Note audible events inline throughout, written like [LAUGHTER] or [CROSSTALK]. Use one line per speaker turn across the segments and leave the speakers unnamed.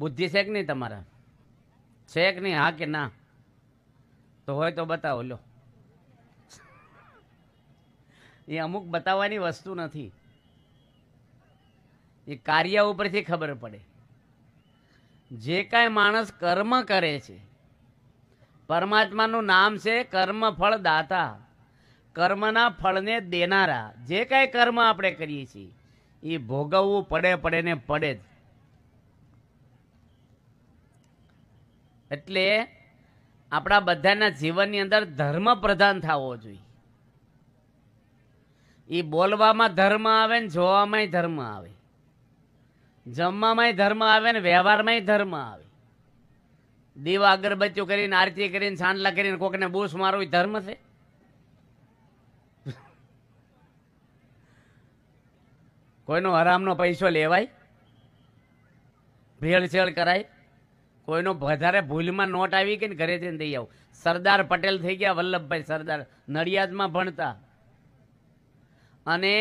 બુદ્ધિ છે કે નહીં તમારા છે કે નહીં હા કે ના તો હોય તો બતાવો લો એ અમુક બતાવવાની વસ્તુ નથી એ કાર્ય ઉપરથી ખબર પડે જે કાંઈ માણસ કર્મ કરે છે પરમાત્માનું નામ છે કર્મ ફળ દાતા કર્મના ફળને દેનારા જે કાંઈ કર્મ આપણે કરીએ છીએ એ ભોગવવું પડે પડે ને પડે જ એટલે આપણા બધાના જીવનની અંદર ધર્મ પ્રધાન થવો જોઈએ એ બોલવામાં ધર્મ આવે ને જોવામાંય ધર્મ આવે જમવામાંય ધર્મ આવે ને વ્યવહારમાંય ધર્મ આવે દીવા અગરબત્તીઓ કરીને આરતી કરીને સાંડલા કરીને કોકને બૂસ મારવું ધર્મ છે કોઈનો હરામનો પૈસો લેવાય ભેળસેળ કરાય કોઈનો વધારે ભૂલમાં નોટ આવી ગઈ ને ઘરે જઈને દઈ આવું સરદાર પટેલ થઈ ગયા વલ્લભભાઈ સરદાર નડિયાદમાં ભણતા અને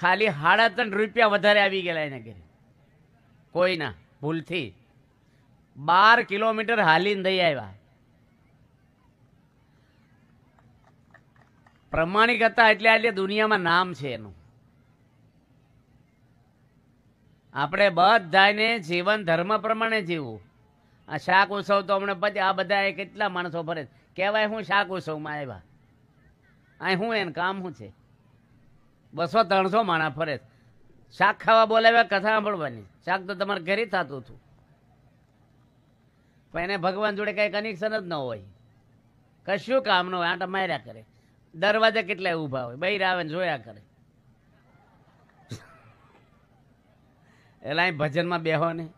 ખાલી સાડા ત્રણ રૂપિયા વધારે આવી ગયેલા એને ઘરે કોઈના ભૂલથી બાર કિલોમીટર હાલીને દઈ આવ્યા પ્રમાણિક હતા એટલે એટલે દુનિયામાં નામ છે એનું આપણે બધાને જીવન ધર્મ પ્રમાણે જીવવું આ શાક ઉત્સવ તો હમણાં પછી આ બધા કેટલા માણસો ફરે કહેવાય હું શાક ઉત્સવમાં આવ્યા અહીં હું એને કામ શું છે બસો ત્રણસો માણા ફરે શાક ખાવા બોલાવ્યા કથા સાંભળવાની શાક તો તમારે ઘરે થતું હતું પણ એને ભગવાન જોડે કંઈ કનેક્શન જ ન હોય કશું કામ ન હોય આંટા માર્યા કરે દરવાજા કેટલા ઊભા હોય બહાર આવે ને જોયા કરે એટલે અહીં ભજનમાં બેહો નહીં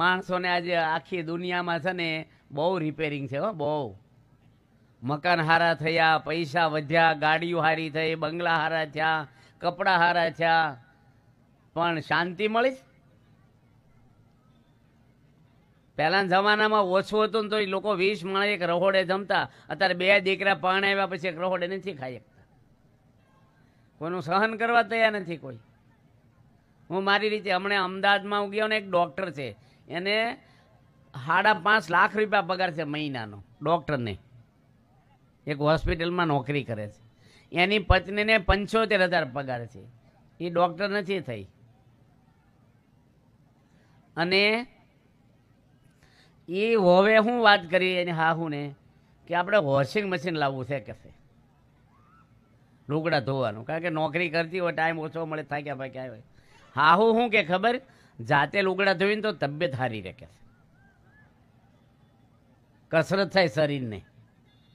માણસોને આજે આખી દુનિયામાં છે ને બહુ રિપેરિંગ છે હો બહુ મકાન હારા થયા પૈસા વધ્યા ગાડીઓ હારી થઈ બંગલા હારા થયા કપડાં હારા થયા પણ શાંતિ મળી પહેલાના જમાનામાં ઓછું હતું ને તો લોકો વીસ માણે એક રહોડે જમતા અત્યારે બે દીકરા પાણે આવ્યા પછી એક રહોડે નથી ખાઈ શકતા કોઈનું સહન કરવા તૈયાર નથી કોઈ હું મારી રીતે હમણાં અમદાવાદમાં હું ગયો ને એક ડૉક્ટર છે એને સાડા પાંચ લાખ રૂપિયા પગાર છે મહિનાનો ડૉક્ટરને એક હોસ્પિટલમાં નોકરી કરે છે એની પત્નીને પંચોતેર હજાર પગાર છે એ ડૉક્ટર નથી થઈ અને એ હવે હું વાત કરી એની હાહુને કે આપણે વોશિંગ મશીન લાવવું છે કશે લુગડા ધોવાનું કારણ કે નોકરી કરતી હોય ટાઈમ ઓછો મળે થાક્યા ભાગ્યા હોય હાહુ શું કે ખબર જાતે લુગડા ધોઈને તો તબિયત સારી રહે છે કસરત થાય શરીરને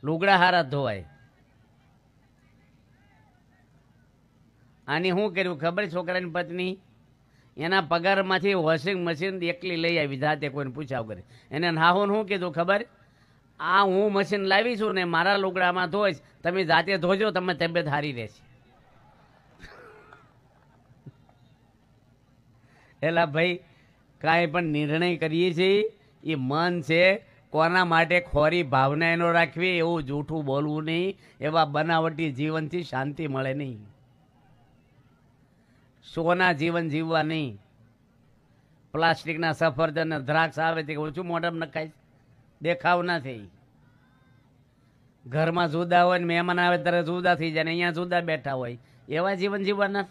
લુગડા હારા ધોવાય આની શું કર્યું ખબર છોકરાની પત્ની એના પગારમાંથી વોશિંગ મશીન એકલી લઈ આવી જાતે કોઈને પૂછાવ કરે એને નાહોન શું કીધું ખબર આ હું મશીન લાવી છું ને મારા લુગડામાં ધોઈશ તમે જાતે ધોજો તમે તબિયત સારી રહેશે એલા ભાઈ કાંઈ પણ નિર્ણય કરીએ છીએ એ મન છે કોના માટે ખોરી ભાવના એનો રાખવી એવું જૂઠું બોલવું નહીં એવા બનાવટી જીવનથી શાંતિ મળે નહીં સોના જીવન જીવવા નહીં પ્લાસ્ટિકના સફરજન દ્રાક્ષ આવે તે ઓછું મોઢામાં નખાય દેખાવ નથી ઘરમાં જુદા હોય ને મહેમાન આવે ત્યારે જુદા થઈ જાય અહીંયા જુદા બેઠા હોય એવા જીવન જીવવાના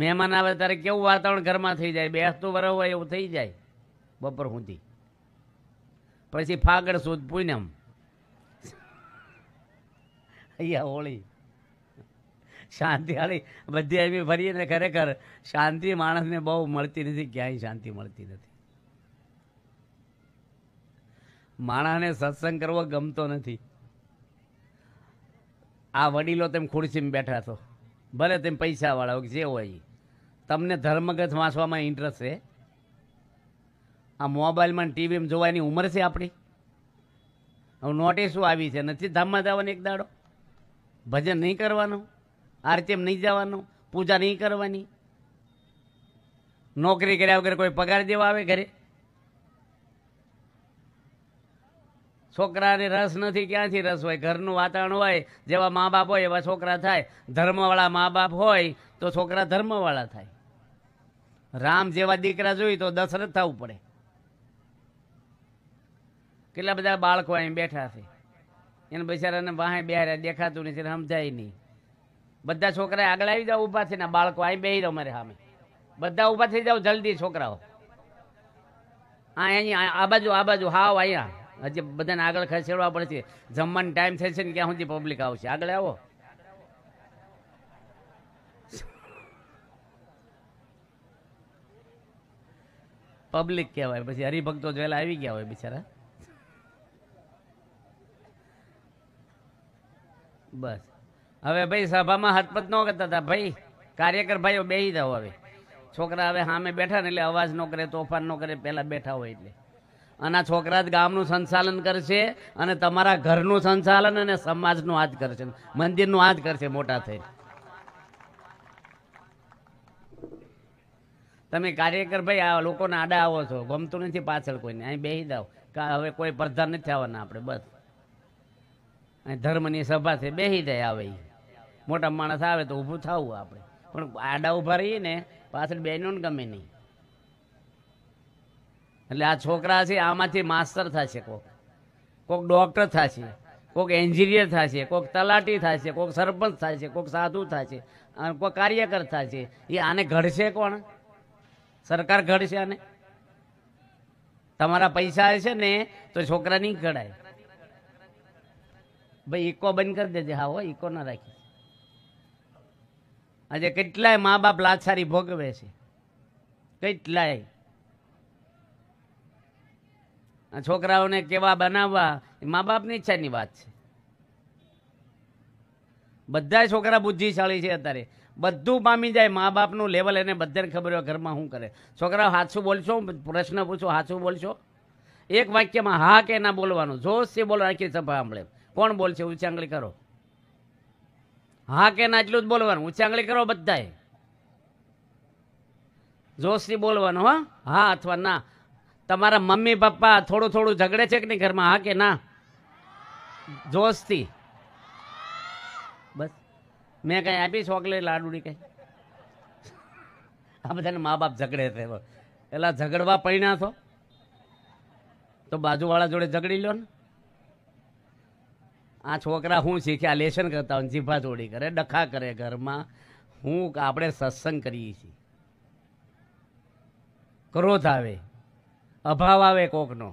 મહેમાન આવે ત્યારે કેવું વાતાવરણ ઘરમાં થઈ જાય બેસતું વરવ હોય એવું થઈ જાય બપોર સુધી પછી ફાગડ સુદ પૂનમ અહીંયા હોળી શાંતિ હાલી બધી આવી ફરીએ ને ખરેખર શાંતિ માણસને બહુ મળતી નથી ક્યાંય શાંતિ મળતી નથી માણસને સત્સંગ કરવો ગમતો નથી આ વડીલો તેમ ખુરશીમાં બેઠા છો ભલે તેમ પૈસાવાળા જે હોય તમને ધર્મગ્રંથ વાંચવામાં ઇન્ટરેસ્ટ છે આ મોબાઈલમાં ટીવીમાં જોવાની ઉંમર છે આપણી હવે નોટિસો આવી છે નથી ધામમાં જવાનું એક દાડો ભજન નહીં કરવાનું આરતીમ નહીં જવાનું પૂજા નહીં કરવાની નોકરી કર્યા વગર કોઈ પગાર દેવા આવે ઘરે છોકરાને રસ નથી ક્યાંથી રસ હોય ઘરનું વાતાવરણ હોય જેવા મા બાપ હોય એવા છોકરા થાય ધર્મવાળા મા બાપ હોય તો છોકરા ધર્મવાળા થાય રામ જેવા દીકરા જોઈએ તો દશરથ થવું પડે કેટલા બધા બાળકો અહીં બેઠા છે એને બિચારાને વાહે બેહાર્યા દેખાતું નહીં નથી સમજાય નહીં બધા છોકરા આગળ આવી જાવ ઊભા છે ને બાળકો અહીં બેહી રહ્યો મારે સામે બધા ઊભા થઈ જાઓ જલ્દી છોકરાઓ હા અહીંયા આ બાજુ આ બાજુ હાવ અહીંયા હજી બધાને આગળ ખસેડવા પડશે જમવાનો ટાઈમ થશે ને ક્યાં સુધી પબ્લિક આવશે આગળ આવો પબ્લિક કહેવાય પછી હરિભક્તો જોયેલા આવી ગયા હોય બિચારા બસ હવે ભાઈ સભામાં હતપત ન કરતા હતા ભાઈ કાર્યકર ભાઈઓ બેસી જાઓ હવે છોકરા હવે સામે બેઠા ને એટલે અવાજ ન કરે તોફાન ન કરે પહેલાં બેઠા હોય એટલે અને છોકરા જ ગામનું સંચાલન કરશે અને તમારા ઘરનું સંચાલન અને સમાજનું આ કરશે મંદિરનું આ જ કરશે મોટા થઈને તમે કાર્યકર ભાઈ આ લોકોને આડા આવો છો ગમતું નથી પાછળ કોઈને અહીં બેસી દાવ હવે કોઈ પ્રધાન નથી આવવાના આપણે બસ અહીં ધર્મની સભા છે બેસી જાય આવે એ મોટા માણસ આવે તો ઊભું થવું આપણે પણ આડા ઊભા રહીએ ને પાછળ બહેનોને ગમે નહીં એટલે આ છોકરા છે આમાંથી માસ્તર થશે કોક કોક ડૉક્ટર થશે કોક એન્જિનિયર થશે કોક તલાટી થશે કોક સરપંચ થશે કોક સાધુ થશે અને કોક કાર્યકર થશે એ આને ઘડશે કોણ સરકાર ઘડશે આને તમારા પૈસા હશે ને તો છોકરા નહીં ઘડાય ભાઈ ઇકો બંધ કરી દેજે હા હો ઇકો ના રાખી આજે કેટલાય મા બાપ લાચારી ભોગવે છે કેટલાય આ છોકરાઓને કેવા બનાવવા એ મા બાપની ઈચ્છાની વાત છે બધા છોકરા બુદ્ધિશાળી છે અત્યારે બધું પામી જાય મા બાપનું લેવલ એને બધાને ખબર હોય ઘરમાં શું કરે છોકરાઓ હાથું બોલશો પ્રશ્ન પૂછો હાથું બોલશો એક વાક્યમાં હા કે ના બોલવાનું જોશથી બોલો આખી સભા સાંભળે કોણ બોલશે ઊંચી કરો હા કે ના એટલું જ બોલવાનું ઊંચી કરો બધાએ જોશથી બોલવાનું હા હા અથવા ના તમારા મમ્મી પપ્પા થોડું થોડું ઝઘડે છે કે નહીં ઘરમાં હા કે ના જોશથી મેં કાંઈ આપી ચોકલેટ લાડુની કંઈ આ બધાને મા બાપ ઝઘડે છે એલા ઝઘડવા પૈણા છો તો બાજુવાળા જોડે ઝઘડી લો ને આ છોકરા હું શીખ્યા લેશન કરતા હોય જીભા ચોડી કરે ડખા કરે ઘરમાં હું આપણે સત્સંગ કરીએ છીએ ક્રોધ આવે અભાવ આવે કોકનો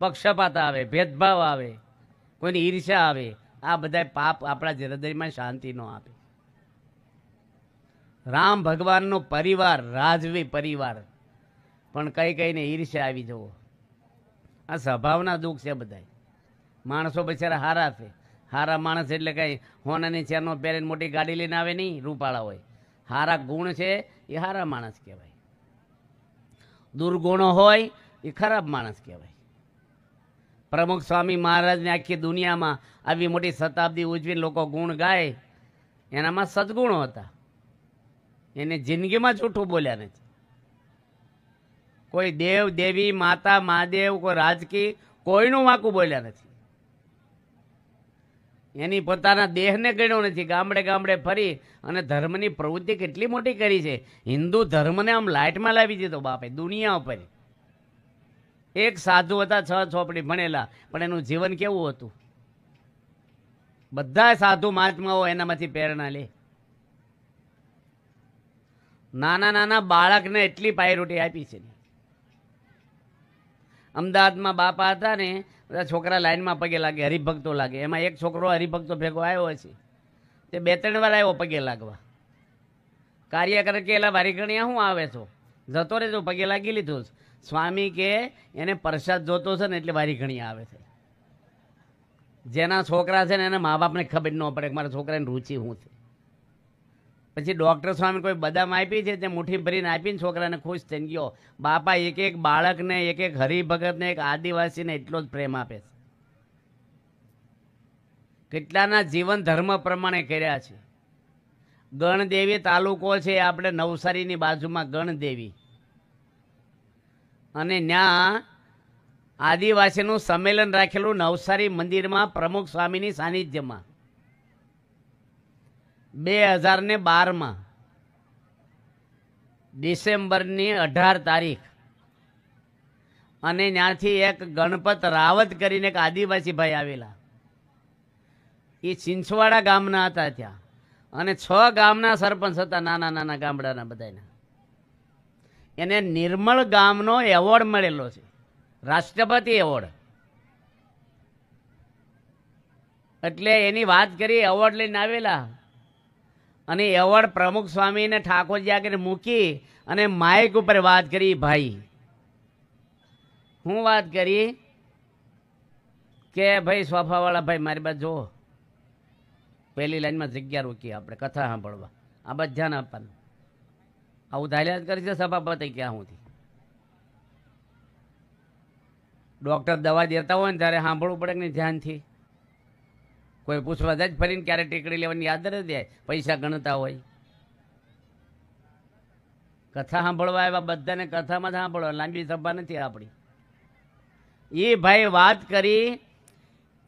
પક્ષપાત આવે ભેદભાવ આવે કોઈની ઈર્ષ્યા આવે આ બધા પાપ આપણા હૃદયમાં શાંતિ ન આપે રામ ભગવાનનો પરિવાર રાજવી પરિવાર પણ કઈ કઈને ઈર્ષ્યા આવી જવો આ સ્વભાવના દુઃખ છે બધા માણસો બિચારા હારા છે હારા માણસ એટલે કંઈ હોનાની ચેરનો પહેરીને મોટી ગાડી લઈને આવે નહીં રૂપાળા હોય હારા ગુણ છે એ હારા માણસ કહેવાય દુર્ગુણો હોય એ ખરાબ માણસ કહેવાય પ્રમુખ સ્વામી મહારાજને આખી દુનિયામાં આવી મોટી શતાબ્દી ઉજવીને લોકો ગુણ ગાય એનામાં સદગુણો હતા એને જિંદગીમાં જૂઠું બોલ્યા નથી કોઈ દેવ દેવી માતા મહાદેવ કોઈ રાજકી કોઈનું વાંકું બોલ્યા નથી એની પોતાના દેહને ગણ્યો નથી ગામડે ગામડે ફરી અને ધર્મની પ્રવૃત્તિ કેટલી મોટી કરી છે હિન્દુ ધર્મને આમ લાઇટમાં લાવી દીધો બાપે દુનિયા ઉપર એક સાધુ હતા છ છોપડી ભણેલા પણ એનું જીવન કેવું હતું બધા સાધુ મહાત્માઓ એનામાંથી પ્રેરણા લે નાના નાના બાળકને એટલી પાયરોટી આપી છે અમદાવાદમાં બાપા હતા ને બધા છોકરા લાઈનમાં પગે લાગે હરિભક્તો લાગે એમાં એક છોકરો હરિભક્તો ભેગો આવ્યો છે તે બે ત્રણ વાર આવ્યો પગે લાગવા કાર્ય કરે કે એલા વારી ગણ્યા શું આવે છો જતો રહેજો પગે લાગી લીધું છે સ્વામી કે એને પ્રસાદ જોતો છે ને એટલે વારી ઘણી આવે છે જેના છોકરા છે ને એના મા બાપને ખબર ન પડે કે મારા છોકરાની રુચિ શું છે પછી ડૉક્ટર સ્વામી કોઈ બદામ આપી છે તે મુઠ્ઠી ભરીને આપીને છોકરાને ખુશ થઈને ગયો બાપા એક એક બાળકને એક એક હરિભગતને એક આદિવાસીને એટલો જ પ્રેમ આપે છે કેટલાના જીવન ધર્મ પ્રમાણે કર્યા છે ગણદેવી તાલુકો છે આપણે નવસારીની બાજુમાં ગણદેવી અને ત્યાં આદિવાસીનું સંમેલન રાખેલું નવસારી મંદિરમાં પ્રમુખ સ્વામીની સાનિધ્યમાં બે હજાર ને બારમાં ડિસેમ્બરની અઢાર તારીખ અને ત્યાંથી એક ગણપત રાવત કરીને એક આદિવાસી ભાઈ આવેલા એ ચિંચવાડા ગામના હતા ત્યાં અને છ ગામના સરપંચ હતા નાના નાના ગામડાના બધાના એને નિર્મળ ગામનો એવોર્ડ મળેલો છે રાષ્ટ્રપતિ એવોર્ડ એટલે એની વાત કરી એવોર્ડ લઈને આવેલા અને એવોર્ડ પ્રમુખ સ્વામીને ઠાકોરજી આગળ મૂકી અને માઇક ઉપર વાત કરી ભાઈ હું વાત કરી કે ભાઈ સોફાવાળા ભાઈ મારી બાજુ જો પહેલી લાઈનમાં જગ્યા રોકીએ આપણે કથા સાંભળવા આ બધા ધ્યાન આપવાનું આવું ધાલ્યા કરી છે સભાપતિ ક્યાં સુધી ડૉક્ટર દવા દેતા હોય ને ત્યારે સાંભળવું પડે કે ધ્યાનથી કોઈ પૂછવા જાય ફરીને ક્યારે ટેકડી લેવાની યાદ જ જાય પૈસા ગણતા હોય કથા સાંભળવા આવ્યા બધાને કથામાં સાંભળવા લાંબી સભા નથી આપણી એ ભાઈ વાત કરી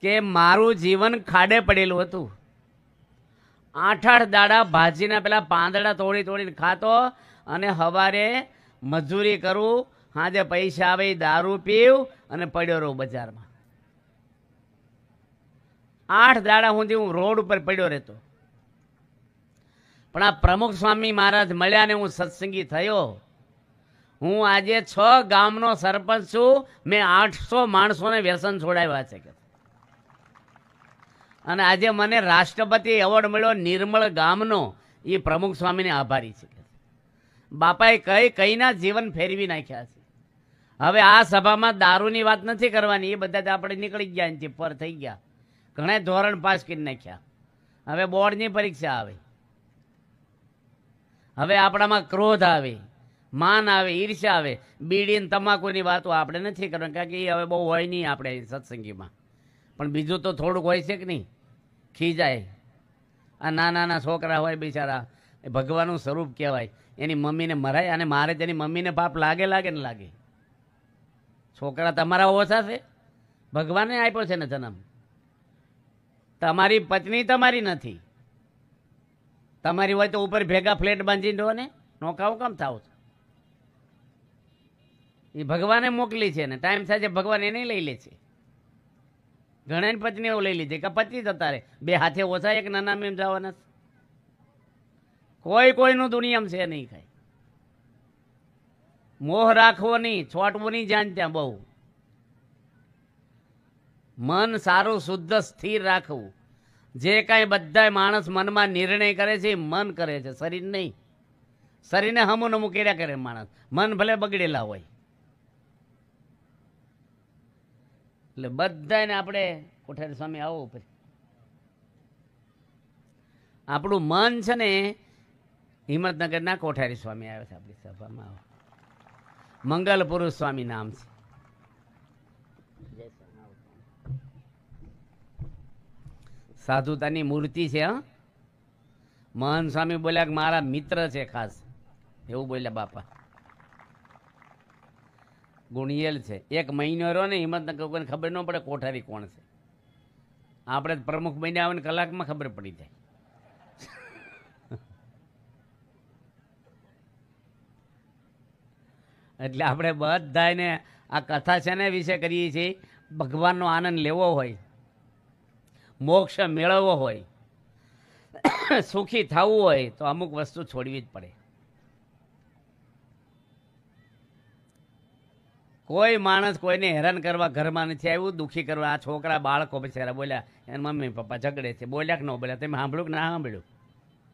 કે મારું જીવન ખાડે પડેલું હતું આઠ આઠ દાડા ભાજીના પેલા પાંદડા તોડી તોડીને ખાતો અને સવારે મજૂરી કરું સાંજે પૈસા આવે દારૂ પીવ અને પડ્યો રહું બજારમાં આઠ દાડા સુધી હું રોડ ઉપર પડ્યો રહેતો પણ આ પ્રમુખ સ્વામી મહારાજ મળ્યા ને હું સત્સંગી થયો હું આજે છ ગામનો સરપંચ છું મેં આઠસો માણસોને વ્યસન છોડાવ્યા છે અને આજે મને રાષ્ટ્રપતિ એવોર્ડ મળ્યો નિર્મળ ગામનો એ પ્રમુખ સ્વામીને આભારી છે બાપાએ કઈ કઈના જીવન ફેરવી નાખ્યા છે હવે આ સભામાં દારૂની વાત નથી કરવાની એ બધા આપણે નીકળી ગયા એનથી પર થઈ ગયા ઘણા ધોરણ પાસ કરી નાખ્યા હવે બોર્ડની પરીક્ષા આવે હવે આપણામાં ક્રોધ આવે માન આવે ઈર્ષ્યા આવે બીડીને તમાકુની વાતો આપણે નથી કરવાની કારણ કે એ હવે બહુ હોય નહીં આપણે સત્સંગીમાં પણ બીજું તો થોડુંક હોય છે કે નહીં ખીજાય આ નાના નાના છોકરા હોય બિચારા એ ભગવાનનું સ્વરૂપ કહેવાય એની મમ્મીને મરાય અને મારે તેની મમ્મીને પાપ લાગે લાગે ને લાગે છોકરા તમારા ઓછા છે ભગવાને આપ્યો છે ને જન્મ તમારી પત્ની તમારી નથી તમારી હોય તો ઉપર ભેગા ફ્લેટ બાંધી દો ને નોકાઓ કેમ થાવ છો એ ભગવાને મોકલી છે ને ટાઈમ સાથે ભગવાન એને લઈ લે છે ઘણા પત્નીઓ લઈ લીધી કે પતિ જતા રે બે હાથે ઓછા એક નાના મેમ જવાના છે કોઈ કોઈનું દુનિયામાં છે નહીં ખાય મોહ રાખવો નહીં છોટવું નહીં જાણ ત્યાં બહુ મન સારું શુદ્ધ સ્થિર રાખવું જે કાંઈ બધાય માણસ મનમાં નિર્ણય કરે છે મન કરે છે શરીર નહીં શરીરને હમું નમું કર્યા કરે માણસ મન ભલે બગડેલા હોય એટલે બધાને આપણે કોઠારી સ્વામી આવો આપણું મન છે ને હિંમતનગરના કોઠારી સ્વામી આવ્યા છે આપણી સભામાં મંગલ પુરુષ સ્વામી નામ છે સાધુતાની મૂર્તિ છે હા મહન સ્વામી બોલ્યા કે મારા મિત્ર છે ખાસ એવું બોલ્યા બાપા ગુણિયેલ છે એક મહિનો રહ્યો ને હિંમતનગર કોઈને ખબર ન પડે કોઠારી કોણ છે આપણે પ્રમુખ બન્યા આવે ને કલાકમાં ખબર પડી જાય એટલે આપણે બધાને આ કથા છે ને વિશે કરીએ છીએ ભગવાનનો આનંદ લેવો હોય મોક્ષ મેળવવો હોય સુખી થવું હોય તો અમુક વસ્તુ છોડવી જ પડે કોઈ માણસ કોઈને હેરાન કરવા ઘરમાં નથી આવ્યું દુઃખી કરવા આ છોકરા બાળકો બિચારા બોલ્યા એને મમ્મી પપ્પા ઝઘડે છે બોલ્યા કે ન બોલ્યા તમે સાંભળ્યું કે ના સાંભળ્યું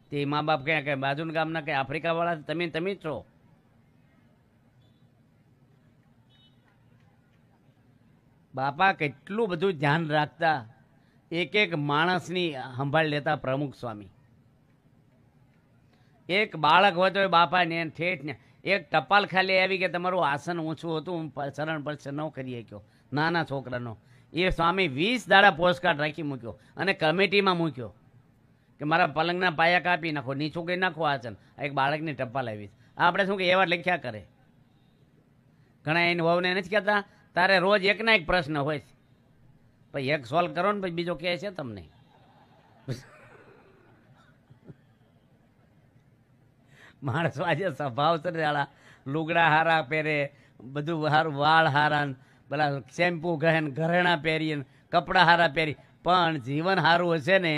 તે મા બાપ કહે કે બાજુના ગામના કે આફ્રિકાવાળા તમે તમે જ છો બાપા કેટલું બધું ધ્યાન રાખતા એક એક માણસની સંભાળ લેતા પ્રમુખ સ્વામી એક બાળક હોય તો એ બાપાને ઠેઠ ને એક ટપાલ ખાલી આવી કે તમારું આસન ઓછું હતું હું શરણ પર ન કરી શક્યો નાના છોકરાનો એ સ્વામી વીસ દાડા પોસ્ટકાર્ડ રાખી મૂક્યો અને કમિટીમાં મૂક્યો કે મારા પલંગના પાયા કાપી નાખો નીચું કંઈ નાખો આસન એક બાળકની ટપાલ આવી આપણે શું કે એવા લખ્યા કરે ઘણા એની વહુને નથી કહેતા તારે રોજ એકના એક પ્રશ્ન હોય છે પછી એક સોલ્વ કરો ને પછી બીજો કહે છે તમને માણસો આજે સ્વભાવ સરળા લુગડા હારા પહેરે બધું હારું વાળ હારા પેલા શેમ્પૂ ઘરે ઘરેણા પહેરીએ કપડાં હારા પહેરી પણ જીવન સારું હશે ને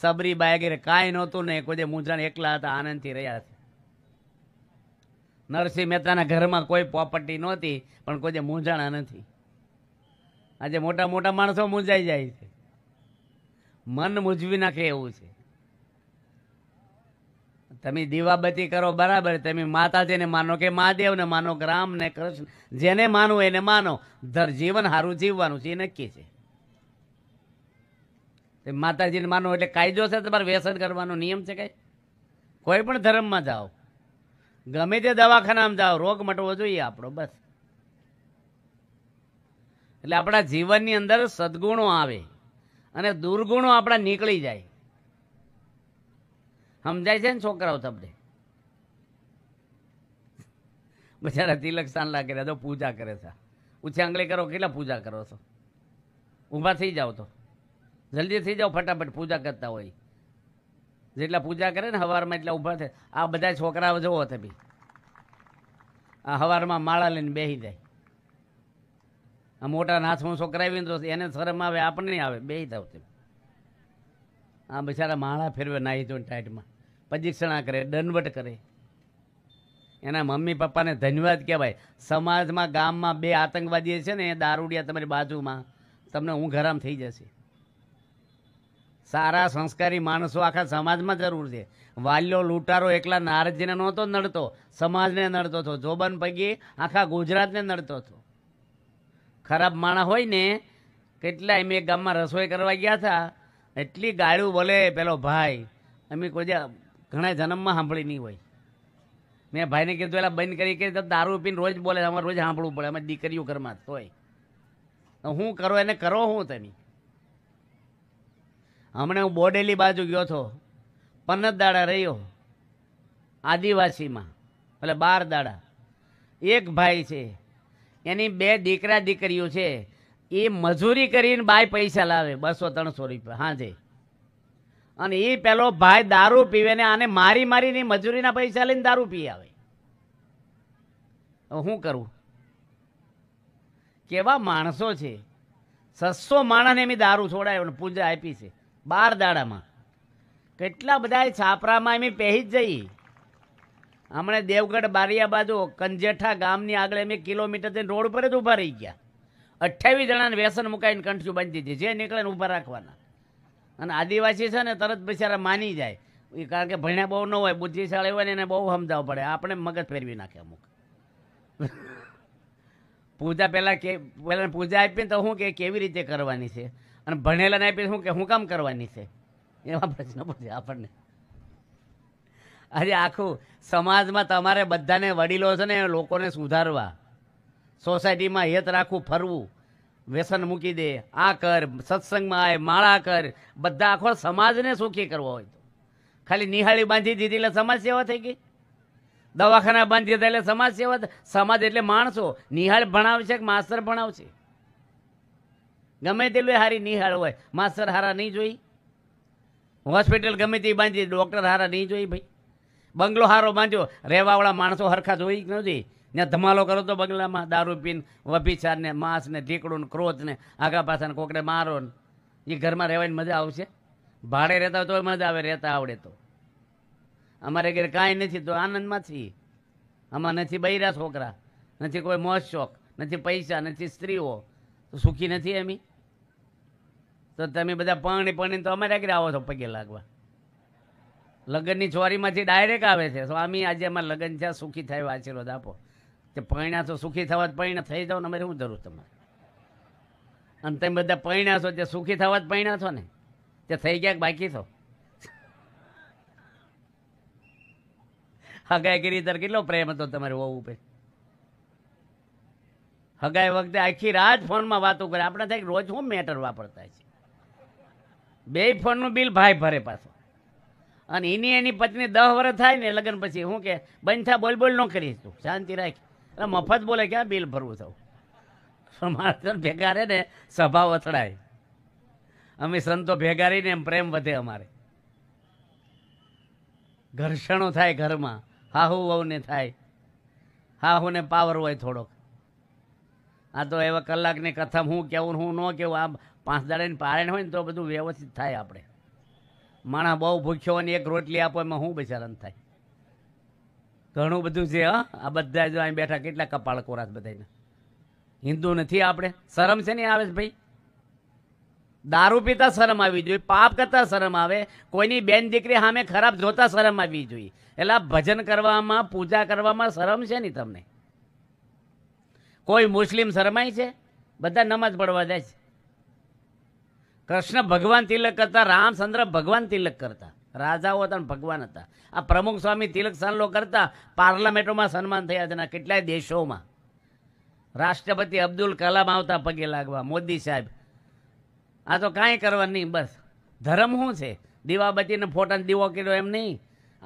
સબરી બાય કાંઈ નહોતું ને કોઈ મૂંઝાણ એકલા હતા આનંદથી રહ્યા છે નરસિંહ મહેતાના ઘરમાં કોઈ પ્રોપર્ટી નહોતી પણ કોઈ મૂંઝાણા નથી આજે મોટા મોટા માણસો મૂંઝાઈ જાય છે મન મૂંઝવી નાખે એવું છે તમે દીવાબત્તી કરો બરાબર તમે માતાજીને માનો કે મહાદેવને માનો કે રામ ને કૃષ્ણ જેને માનો એને માનો ધર જીવન સારું જીવવાનું છે એ નક્કી છે માતાજીને માનો એટલે કાયદો છે તમારે વ્યસન કરવાનો નિયમ છે કઈ કોઈ પણ ધર્મમાં જાઓ ગમે તે દવાખાનામાં જાઓ રોગ મટવો જોઈએ આપણો બસ એટલે આપણા જીવનની અંદર સદગુણો આવે અને દુર્ગુણો આપણા નીકળી જાય સમજાય છે ને છોકરાઓ તમને બચારા તિલક સ્થાન લાગે તો પૂજા કરે છે ઉછે આંગળી કરો કેટલા પૂજા કરો છો ઊભા થઈ જાઓ તો જલ્દી થઈ જાઓ ફટાફટ પૂજા કરતા હોય જેટલા પૂજા કરે ને હવારમાં એટલા ઊભા થાય આ બધા છોકરાઓ જોવો હતા બી આ હવારમાં માળા લઈને બેસી જાય આ મોટા નાથમાં છોકરા આવીને તો એને શરમ આવે આપણને આવે બેસી થાવ તે આ બિચારા માળા ફેરવે નાહી ધોઈને ટાઈટમાં પ્રદિક્ષણા કરે દંડવટ કરે એના મમ્મી પપ્પાને ધન્યવાદ કહેવાય સમાજમાં ગામમાં બે આતંકવાદી છે ને એ દારૂડિયા તમારી બાજુમાં તમને ઊંઘ હરામ થઈ જશે સારા સંસ્કારી માણસો આખા સમાજમાં જરૂર છે વાલ્યો લૂંટારો એકલા નારદજીને નહોતો નડતો સમાજને નડતો હતો જોબન પૈકી આખા ગુજરાતને નડતો હતો ખરાબ માણા હોય ને કેટલા એમ એક ગામમાં રસોઈ કરવા ગયા હતા એટલી ગાળું બોલે પેલો ભાઈ અમે કોઈ ઘણા જન્મમાં સાંભળી નહીં હોય મેં ભાઈને કીધું એલા બંધ કરી કે દારૂ પીને રોજ બોલે અમારે રોજ સાંભળવું પડે અમારી દીકરીઓ ઘરમાં તોય હું કરો એને કરો હું તમે હમણાં હું બોડેલી બાજુ ગયો હતો પન્નત દાડા રહ્યો આદિવાસીમાં એટલે બાર દાડા એક ભાઈ છે એની બે દીકરા દીકરીઓ છે એ મજૂરી કરીને બાય પૈસા લાવે બસો ત્રણસો રૂપિયા હાજે અને એ પેલો ભાઈ દારૂ પીવે ને આને મારી મારીને મજૂરીના પૈસા લઈને દારૂ પી આવે શું કરું કેવા માણસો છે સસ્સો માણસને એમ દારૂ છોડાય ને પૂજા આપી છે બાર દાડામાં કેટલા બધા છાપરામાં એમ પહેરી જ જઈ હમણે દેવગઢ બારિયા બાજુ કંજેઠા ગામની આગળ એમ કિલોમીટરથી રોડ પર જ ઊભા રહી ગયા અઠ્યાવીસ જણાને વ્યસન મુકાઈને કંઠ્યું બાંધી દીધી જે નીકળે ઊભા રાખવાના અને આદિવાસી છે ને તરત બિચારા માની જાય એ કારણ કે ભણ્યા બહુ ન હોય બુદ્ધિશાળી હોય ને એને બહુ સમજાવવું પડે આપણે મગજ ફેરવી નાખે અમુક પૂજા પહેલાં કે પહેલાં પૂજા આપીને તો શું કે કેવી રીતે કરવાની છે અને ભણેલા ભણેલાને આપી શું કે શું કામ કરવાની છે એવા પ્રશ્નો પૂછે આપણને આજે આખું સમાજમાં તમારે બધાને વડીલો છે ને લોકોને સુધારવા સોસાયટીમાં હેત રાખવું ફરવું વ્યસન મૂકી દે આ કર સત્સંગમાં આય માળા કર બધા આખો સમાજને સુખી કરવો હોય તો ખાલી નિહાળી બાંધી દીધી એટલે સમાજ સેવા થઈ ગઈ દવાખાના બાંધી દીધા એટલે સમાજ સેવા સમાજ એટલે માણસો નિહાળ ભણાવશે કે માસ્તર ભણાવશે ગમે તેલું હારી નહીં હાર હોય માસ્તર હારા નહીં જોઈ હોસ્પિટલ ગમે તે બાંધી ડૉક્ટર હારા નહીં જોઈ ભાઈ બંગલો હારો બાંધ્યો રહેવાવાળા માણસો હરખા જોઈ જ નથી ત્યાં ધમાલો કરો તો બંગલામાં દારૂ પીને વભિચારને માંસને ઢીકડું ક્રોધને આગા પાછાને કોકને મારો ને એ ઘરમાં રહેવાની મજા આવશે ભાડે રહેતા હોય તોય મજા આવે રહેતા આવડે તો અમારે ઘેર કાંઈ નથી તો આનંદમાં છીએ આમાં નથી બૈરા છોકરા નથી કોઈ મોજ શોખ નથી પૈસા નથી સ્ત્રીઓ સુખી નથી એમી તો તમે બધા પાણી પાણી તો અમારે આગળ આવો છો પગે લાગવા લગ્નની છોરીમાંથી ડાયરેક્ટ આવે છે સ્વામી આજે અમારે લગ્ન છે સુખી થાય આશીર્વાદ આપો કે પરણ્યા છો સુખી થવા જ પરણ્યા થઈ જાઓ ને અમારે શું જરૂર તમારે અને તમે બધા પરણ્યા છો જે સુખી થવા જ પરણ્યા છો ને તે થઈ ગયા બાકી છો હગાઈ કરી તર કેટલો પ્રેમ હતો તમારે વહુ ઉપર હગાઈ વખતે આખી રાત ફોનમાં વાતો કરે આપણે થાય રોજ શું મેટર વાપરતા છે બે ફોનનું બિલ ભાઈ ભરે પાછો અને એની એની પત્ની દહ વર્ષ થાય ને લગ્ન પછી હું કે બંધ થા બોલ બોલ ન કરીશ તું શાંતિ રાખ એટલે મફત બોલે ક્યાં બિલ ભરવું થવું સમાધાન ભેગા રહે ને સભા અથડાય અમે સંતો ભેગા રહીને એમ પ્રેમ વધે અમારે ઘર્ષણો થાય ઘરમાં હાહુ વહુને થાય હાહુને પાવર હોય થોડોક આ તો એવા કલાકની કથા હું કેવું હું ન કેવું આ પાંચ દાડાની પારણ હોય ને તો બધું વ્યવસ્થિત થાય આપણે માણા બહુ ભૂખ્યો અને એક રોટલી આપો એમાં શું બેચારાને થાય ઘણું બધું છે હા આ બધા જો અહીં બેઠા કેટલા કપાળ કોરાસ બધાને હિન્દુ નથી આપણે શરમ છે ને આવે છે ભાઈ દારૂ પીતા શરમ આવી જોઈએ પાપ કરતા શરમ આવે કોઈની બેન દીકરી સામે ખરાબ જોતા શરમ આવી જોઈએ એટલે ભજન કરવામાં પૂજા કરવામાં શરમ છે ને તમને કોઈ મુસ્લિમ શરમાય છે બધા નમાજ પડવા જાય છે કૃષ્ણ ભગવાન તિલક કરતા રામચંદ્ર ભગવાન તિલક કરતા રાજાઓ હતા ભગવાન હતા આ પ્રમુખ સ્વામી તિલક સન્લો કરતા પાર્લામેન્ટોમાં સન્માન થયા હતા કેટલાય દેશોમાં રાષ્ટ્રપતિ અબ્દુલ કલામ આવતા પગે લાગવા મોદી સાહેબ આ તો કાંઈ કરવા નહીં બસ ધર્મ શું છે દીવાબત્તીને ફોટાને દીવો કર્યો એમ નહીં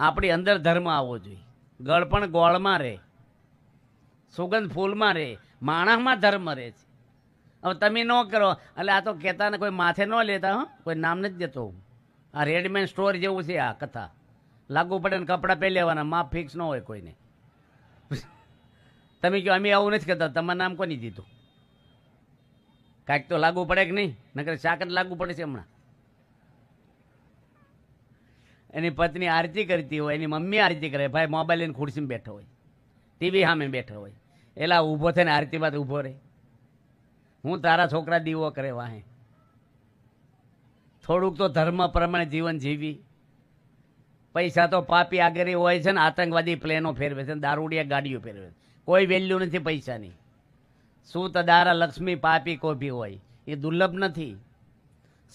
આપણી અંદર ધર્મ આવવો જોઈએ ગળપણ ગોળમાં રહે સુગંધ ફૂલમાં રહે માણસમાં ધર્મ રહે છે હવે તમે ન કરો એટલે આ તો કહેતા ને કોઈ માથે ન લેતા હં કોઈ નામ નથી દેતો આ રેડીમેડ સ્ટોર જેવું છે આ કથા લાગુ પડે ને કપડાં પહેરી લેવાના માપ ફિક્સ ન હોય કોઈને [LAUGHS] તમે કહો અમે આવું નથી કરતા તમારું નામ કોની દીધું કાંઈક તો લાગુ પડે કે નહીં નકર શાકત લાગુ પડે છે હમણાં એની પત્ની આરતી કરતી હોય એની મમ્મી આરતી કરે ભાઈ મોબાઈલ લઈને ખુરશીમાં બેઠો હોય ટીવી સામે બેઠો હોય એલા ઊભો થઈને આરતીમાં ઊભો રહે હું તારા છોકરા દીવો કરે વાહે થોડુંક તો ધર્મ પ્રમાણે જીવન જીવી પૈસા તો પાપી આગળ હોય છે ને આતંકવાદી પ્લેનો ફેરવે છે દારૂડિયા ગાડીઓ ફેરવે છે કોઈ વેલ્યુ નથી પૈસાની શું તદારા લક્ષ્મી પાપી કોભી હોય એ દુર્લભ નથી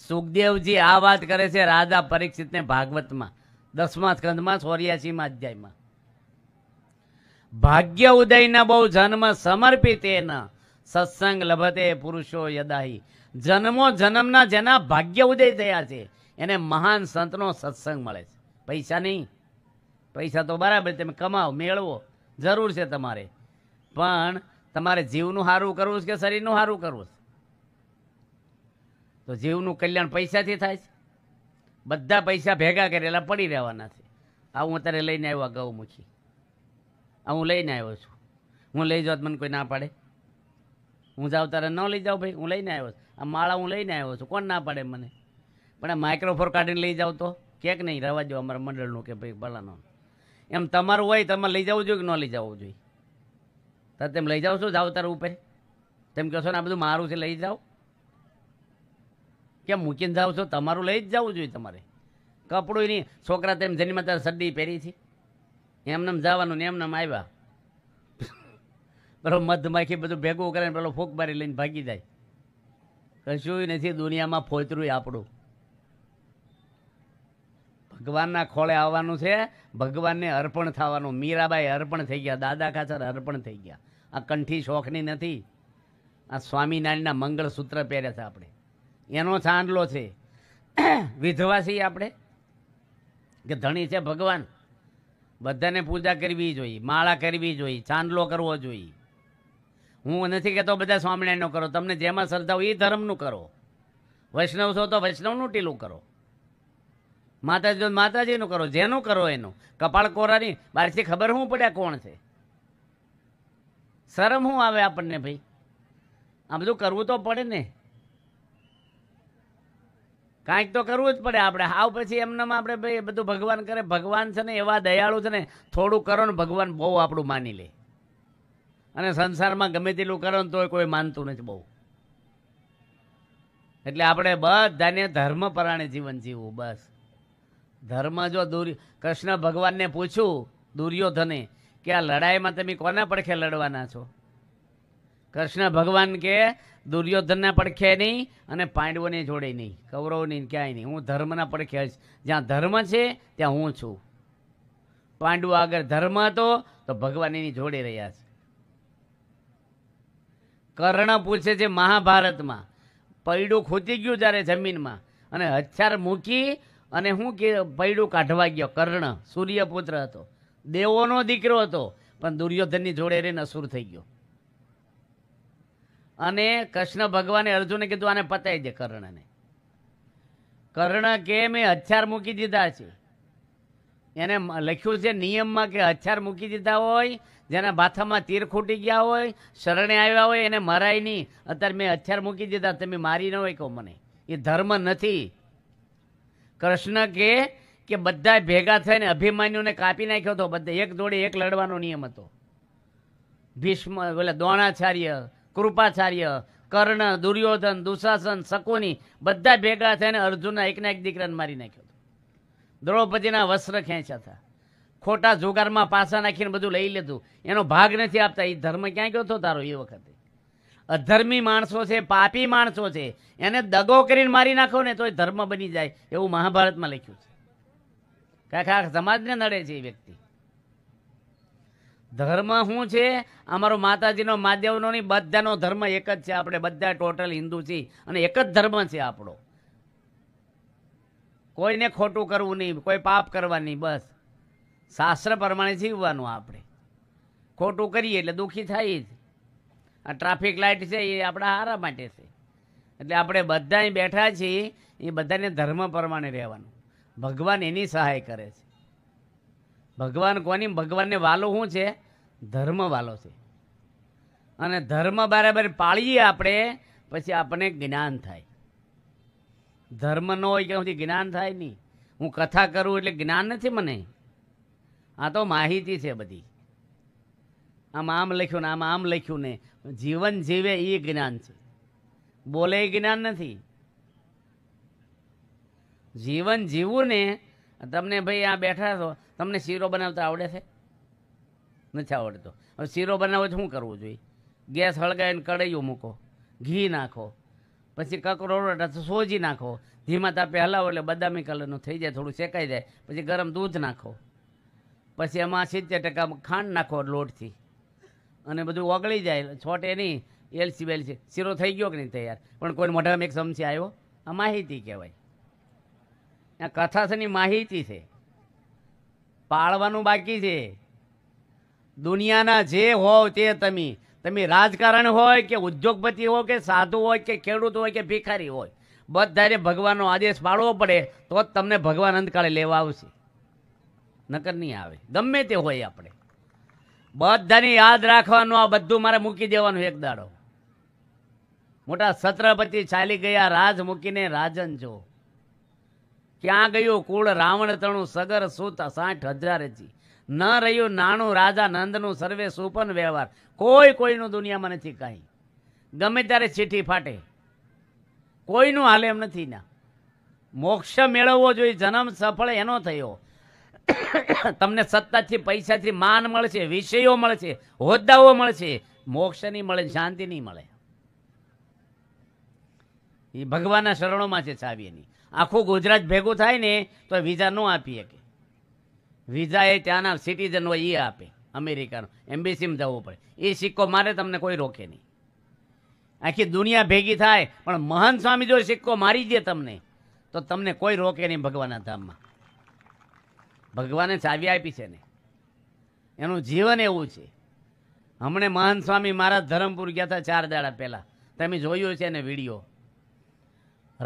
સુખદેવજી આ વાત કરે છે રાજા પરીક્ષિતને ભાગવતમાં દસમા સ્કંદમાં સોર્યાસીમાં અધ્યાયમાં ભાગ્ય ઉદયના બહુ જન્મ સમર્પિત એના સત્સંગ લભતે પુરુષો યદાહી જન્મો જન્મના જેના ભાગ્ય ઉદય થયા છે એને મહાન સંતનો સત્સંગ મળે છે પૈસા નહીં પૈસા તો બરાબર તમે કમાવો મેળવો જરૂર છે તમારે પણ તમારે જીવનું સારું કરવું છે કે શરીરનું સારું કરવું છે તો જીવનું કલ્યાણ પૈસાથી થાય છે બધા પૈસા ભેગા કરેલા પડી રહેવાના છે આ હું અત્યારે લઈને આવ્યો ગૌમુખી આ હું લઈને આવ્યો છું હું લઈ જાત મને કોઈ ના પાડે હું જાઉં તારે ન લઈ જાઉં ભાઈ હું લઈને આવ્યો છું આ માળા હું લઈને આવ્યો છું કોણ ના પાડે મને પણ આ માઇક્રોફોર કાઢીને લઈ જાઉં તો કેક નહીં રવા દો અમારા મંડળનું કે ભાઈ ભલાનો એમ તમારું હોય તમારે લઈ જવું જોઈએ કે ન લઈ જવું જોઈએ તાર તેમ લઈ જાઓ છો જાઓ તાર ઉપર તેમ કહેશો ને આ બધું મારું છે લઈ જાઓ કેમ મૂકીને જાઓ છો તમારું લઈ જ જવું જોઈએ તમારે કપડું નહીં છોકરા તેમ જેની તારે સડ્ડી પહેરી છે એમને જવાનું ને એમને આવ્યા બરાબર મધમાખી બધું ભેગું કરે પેલો ફૂંક મારી લઈને ભાગી જાય કશું નથી દુનિયામાં ફોતરું આપણું ભગવાનના ખોળે આવવાનું છે ભગવાનને અર્પણ થવાનું મીરાબાઈ અર્પણ થઈ ગયા દાદા ખાચર અર્પણ થઈ ગયા આ કંઠી શોખની નથી આ સ્વામિનારાયણના મંગળસૂત્ર પહેર્યા છે આપણે એનો ચાંદલો છે વિધવા છીએ આપણે કે ધણી છે ભગવાન બધાને પૂજા કરવી જોઈએ માળા કરવી જોઈએ ચાંદલો કરવો જોઈએ હું નથી કહેતો બધા સ્વામિનારાયણનો કરો તમને જેમાં શ્રદ્ધા હોય એ ધર્મનું કરો વૈષ્ણવ છો તો વૈષ્ણવનું ટીલું કરો માતાજી માતાજીનું કરો જેનું કરો એનું કપાળ કોરાની બહારથી ખબર શું પડે કોણ છે શરમ શું આવે આપણને ભાઈ આ બધું કરવું તો પડે ને કાંઈક તો કરવું જ પડે આપણે હાવ પછી એમને આપણે ભાઈ બધું ભગવાન કરે ભગવાન છે ને એવા દયાળુ છે ને થોડું કરો ને ભગવાન બહુ આપણું માની લે અને સંસારમાં ગમે તેટલું કરો ને તોય કોઈ માનતું નથી બહુ એટલે આપણે બધાને ધર્મ ધર્મપરાણે જીવન જીવવું બસ ધર્મ જો દુર્ય કૃષ્ણ ભગવાનને પૂછ્યું દુર્યોધને કે આ લડાઈમાં તમે કોના પડખે લડવાના છો કૃષ્ણ ભગવાન કે દુર્યોધનના પડખે નહીં અને પાંડવોને જોડે નહીં કૌરવની ક્યાંય નહીં હું ધર્મના પડખે જ જ્યાં ધર્મ છે ત્યાં હું છું પાંડવો આગળ ધર્મ હતો તો ભગવાન એની જોડે રહ્યા છે કર્ણ પૂછે છે મહાભારતમાં પૈડું ખોતી ગયું જ્યારે જમીનમાં અને હથિયાર મૂકી અને હું કે પૈડું કાઢવા ગયો કર્ણ સૂર્યપુત્ર હતો દેવોનો દીકરો હતો પણ દુર્યોધનની જોડે રે નસુર થઈ ગયો અને કૃષ્ણ ભગવાને અર્જુને કીધું આને પતાવી દે કર્ણને કર્ણ કે મેં હથિયાર મૂકી દીધા છે એને લખ્યું છે નિયમમાં કે હથિયાર મૂકી દીધા હોય જેના બાથામાં તીર ખૂટી ગયા હોય શરણે આવ્યા હોય એને મરાય નહીં અત્યારે મેં હથિયાર મૂકી દીધા તમે મારી ન હોય કહો મને એ ધર્મ નથી કૃષ્ણ કે કે બધા ભેગા થઈને અભિમાન્યુને કાપી નાખ્યો હતો બધા એક જોડે એક લડવાનો નિયમ હતો ભીષ્મ એટલે દોણાચાર્ય કૃપાચાર્ય કર્ણ દુર્યોધન દુશાસન શકુની બધા ભેગા થઈને અર્જુનના ના એક દીકરાને મારી નાખ્યો દ્રૌપદીના વસ્ત્ર ખેંચ્યા હતા ખોટા જુગારમાં પાસા નાખીને બધું લઈ લીધું એનો ભાગ નથી આપતા એ ધર્મ ક્યાં ગયો હતો તારો એ વખતે અધર્મી માણસો છે પાપી માણસો છે એને દગો કરીને મારી નાખો ને તો એ ધર્મ બની જાય એવું મહાભારતમાં લખ્યું છે કાંઈક આ સમાજને નડે છે એ વ્યક્તિ ધર્મ શું છે અમારો માતાજીનો માધ્યવનો નહીં બધાનો ધર્મ એક જ છે આપણે બધા ટોટલ હિન્દુ છીએ અને એક જ ધર્મ છે આપણો કોઈને ખોટું કરવું નહીં કોઈ પાપ કરવા નહીં બસ શાસ્ત્ર પ્રમાણે જીવવાનું આપણે ખોટું કરીએ એટલે દુઃખી થાય જ આ ટ્રાફિક લાઇટ છે એ આપણા હારા માટે છે એટલે આપણે બધા બેઠા છીએ એ બધાને ધર્મ પ્રમાણે રહેવાનું ભગવાન એની સહાય કરે છે ભગવાન કોની ભગવાનને વાલો શું છે ધર્મ વાલો છે અને ધર્મ બરાબર પાળીએ આપણે પછી આપણને જ્ઞાન થાય ધર્મ ન હોય કે સુધી જ્ઞાન થાય નહીં હું કથા કરું એટલે જ્ઞાન નથી મને આ તો માહિતી છે બધી આમ આમ લખ્યું ને આમ આમ લખ્યું ને જીવન જીવે એ જ્ઞાન છે બોલે એ જ્ઞાન નથી જીવન જીવવું ને તમને ભાઈ આ બેઠા છો તમને શીરો બનાવતા આવડે છે નથી આવડતો હવે શીરો બનાવો શું કરવું જોઈએ ગેસ હળગાવીને કડાઈઓ મૂકો ઘી નાખો પછી કકરોડ સોજી નાખો ધીમા તાપે હલાવો એટલે બદામી કલરનું થઈ જાય થોડું શેકાઈ જાય પછી ગરમ દૂધ નાખો પછી એમાં સિત્તેર ટકા ખાંડ નાખો લોટથી અને બધું ઓગળી જાય છોટે નહીં એલસી બેલસી શીરો થઈ ગયો કે નહીં તૈયાર પણ કોઈ મોઢામાં એક સમસી આવ્યો આ માહિતી કહેવાય આ કથાસની માહિતી છે પાળવાનું બાકી છે દુનિયાના જે હોવ તે તમે તમે રાજકારણ હોય કે ઉદ્યોગપતિ હોય કે સાધુ હોય કે ખેડૂત હોય કે ભિખારી હોય બધાને ભગવાનનો આદેશ પાડવો પડે તો જ તમને ભગવાન અંતકાળે લેવા આવશે નકર નહીં આવે ગમે તે હોય આપણે બધાને યાદ રાખવાનું આ બધું મારે મૂકી દેવાનું એક દાડો મોટા સત્રપતિ ચાલી ગયા રાજ મૂકીને રાજન જો ક્યાં ગયું કુળ રાવણ તણું સગર સુત સાઠ હજાર હતી ન રહ્યું નાનું રાજા નંદનું સર્વે સુપન વ્યવહાર કોઈ કોઈનું દુનિયામાં નથી કાંઈ ગમે ત્યારે ચીઠી ફાટે કોઈનું હાલ એમ નથી ના મોક્ષ મેળવવો જોઈએ જન્મ સફળ એનો થયો તમને સત્તાથી પૈસાથી માન મળશે વિષયો મળશે હોદ્દાઓ મળશે મોક્ષ નહીં મળે શાંતિ નહીં મળે એ ભગવાનના શરણોમાં છે ચાવી એની આખું ગુજરાત ભેગું થાય ને તો વિઝા ન આપી શકે વિઝા એ ત્યાંના સિટીઝન હોય એ આપે અમેરિકાનો એમ્બેસીમાં જવું પડે એ સિક્કો મારે તમને કોઈ રોકે નહીં આખી દુનિયા ભેગી થાય પણ મહાન સ્વામી જો સિક્કો મારી દે તમને તો તમને કોઈ રોકે નહીં ભગવાનના ધામમાં ભગવાને ચાવી આપી છે ને એનું જીવન એવું છે હમણે મહાન સ્વામી મારા ધરમપુર ગયા હતા ચાર દાડા પહેલાં તમે જોયું છે ને વિડીયો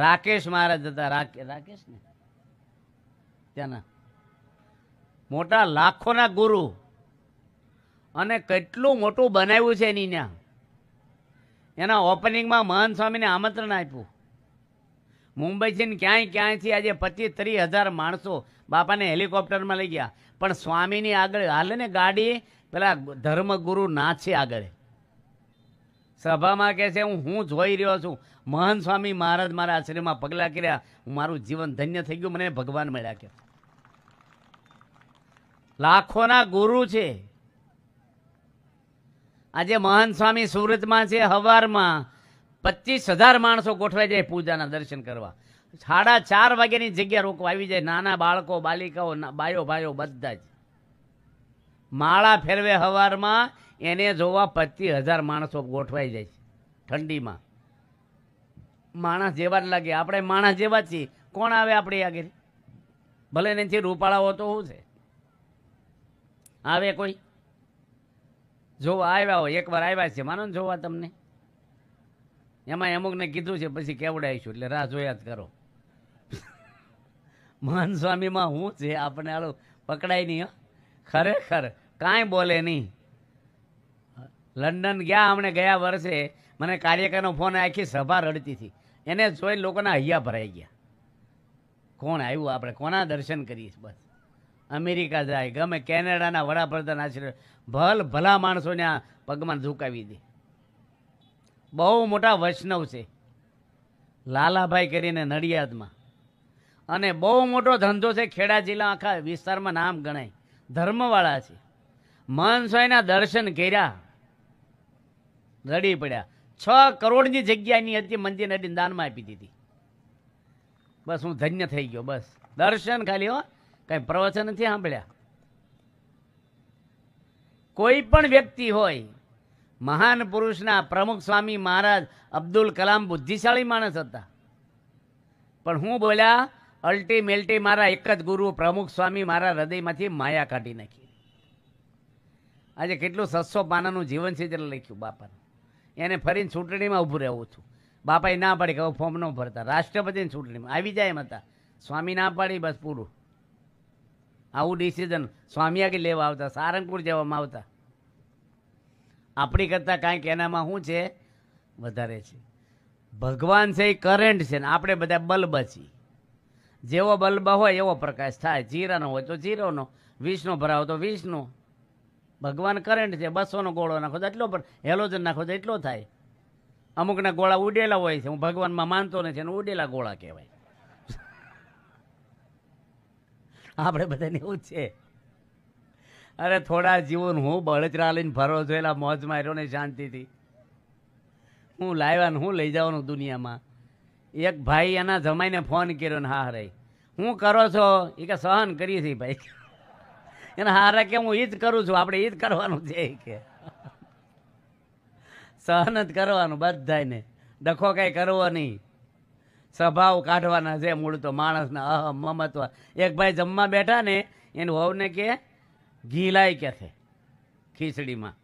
રાકેશ મહારાજ હતા રાકેશ ને ત્યાંના મોટા લાખોના ગુરુ અને કેટલું મોટું બનાવ્યું છે એની ત્યાં એના ઓપનિંગમાં મહંત સ્વામીને આમંત્રણ આપ્યું મુંબઈથી ક્યાંય ક્યાંયથી આજે પચીસ ત્રીસ હજાર માણસો બાપાને હેલિકોપ્ટરમાં લઈ ગયા પણ સ્વામીની આગળ હાલે ને ગાડી પેલા ધર્મગુરુ નાચે આગળ સભામાં કહે છે હું હું જોઈ રહ્યો છું મહંત સ્વામી મહારાજ મારા આશ્રયમાં પગલાં કર્યા હું મારું જીવન ધન્ય થઈ ગયું મને ભગવાન મળ્યા કે લાખોના ગુરુ છે આજે મહાન સ્વામી સુરતમાં છે હવારમાં પચીસ હજાર માણસો ગોઠવાઈ જાય પૂજાના દર્શન કરવા સાડા ચાર વાગ્યાની જગ્યા રોકવા આવી જાય નાના બાળકો બાલિકાઓ બાયો ભાઈઓ બધા જ માળા ફેરવે હવારમાં એને જોવા પચીસ હજાર માણસો ગોઠવાઈ જાય ઠંડીમાં માણસ જેવા જ લાગે આપણે માણસ જેવા છીએ કોણ આવે આપણી આગળ ભલે નથી રૂપાળાઓ તો શું છે આવે કોઈ જોવા આવ્યા હોય એકવાર આવ્યા છે માનો ને જોવા તમને એમાં અમુકને કીધું છે પછી કેવડાવીશું એટલે રાહ જોયા જ કરો મહાન સ્વામીમાં હું છે આપણે આલો પકડાય નહીં ખરેખર કાંઈ બોલે નહીં લંડન ગયા હમણે ગયા વર્ષે મને કાર્યકરનો ફોન આખી સભા રડતી હતી એને જોઈ લોકોના હૈયા ભરાઈ ગયા કોણ આવ્યું આપણે કોના દર્શન કરીએ બસ અમેરિકા જાય ગમે કેનેડાના વડાપ્રધાન આશ્રય ભલ ભલા માણસોને આ પગમાં ઝુકાવી દે બહુ મોટા વૈષ્ણવ છે લાલાભાઈ કરીને નડિયાદમાં અને બહુ મોટો ધંધો છે ખેડા જિલ્લા આખા વિસ્તારમાં નામ ગણાય ધર્મવાળા છે મનસ્વાયના દર્શન કર્યા રડી પડ્યા છ કરોડની જગ્યાની હતી મંદિર નડી દાનમાં આપી દીધી બસ હું ધન્ય થઈ ગયો બસ દર્શન ખાલી હો કઈ પ્રવચન નથી સાંભળ્યા કોઈ પણ વ્યક્તિ હોય મહાન પુરુષના પ્રમુખ સ્વામી મહારાજ અબ્દુલ કલામ બુદ્ધિશાળી માણસ હતા પણ હું બોલ્યા અલ્ટીમેલ્ટી મારા એક જ ગુરુ પ્રમુખ સ્વામી મારા હૃદયમાંથી માયા કાઢી નાખી આજે કેટલું સસ્સો પાનાનું જીવન છે લખ્યું બાપાને એને ફરીને ચૂંટણીમાં ઊભું રહેવું છું બાપાએ ના પાડી કે ફોર્મ ન ભરતા રાષ્ટ્રપતિની ચૂંટણીમાં આવી જાય એમ હતા સ્વામી ના પાડી બસ પૂરું આવું ડિસિઝન સ્વામિયાગી લેવા આવતા સારંગપુર જવામાં આવતા આપણી કરતાં કાંઈક એનામાં શું છે વધારે છે ભગવાન છે એ કરંટ છે ને આપણે બધા બલ્બ છીએ જેવો બલ્બ હોય એવો પ્રકાશ થાય જીરાનો હોય તો જીરોનો વીસનો ભરાવો તો વીસનો ભગવાન કરંટ છે બસોનો ગોળો નાખો તો એટલો પર હેલોજન નાખો તો એટલો થાય અમુકના ગોળા ઉડેલા હોય છે હું ભગવાનમાં માનતો નથી ઉડેલા ગોળા કહેવાય આપણે બધાને એવું છે અરે થોડા જીવન હું બળતરા લઈને ભરો છો એલા મોજ માર્યો ને શાંતિથી હું લાવ્યા ને હું લઈ જવાનું દુનિયામાં એક ભાઈ એના જમાઈને ફોન કર્યો ને હા રે હું કરો છો એ કે સહન કરીએ છીએ ભાઈ એને હારે કે હું એ જ કરું છું આપણે એ જ કરવાનું છે કે સહન જ કરવાનું બધાને ડખો કાંઈ કરવો નહીં સ્વભાવ કાઢવાના છે મૂળ તો માણસના અહ મમત્વ એક ભાઈ જમવા બેઠા ને એને વહુને કે ઘી લાય કે ખીચડીમાં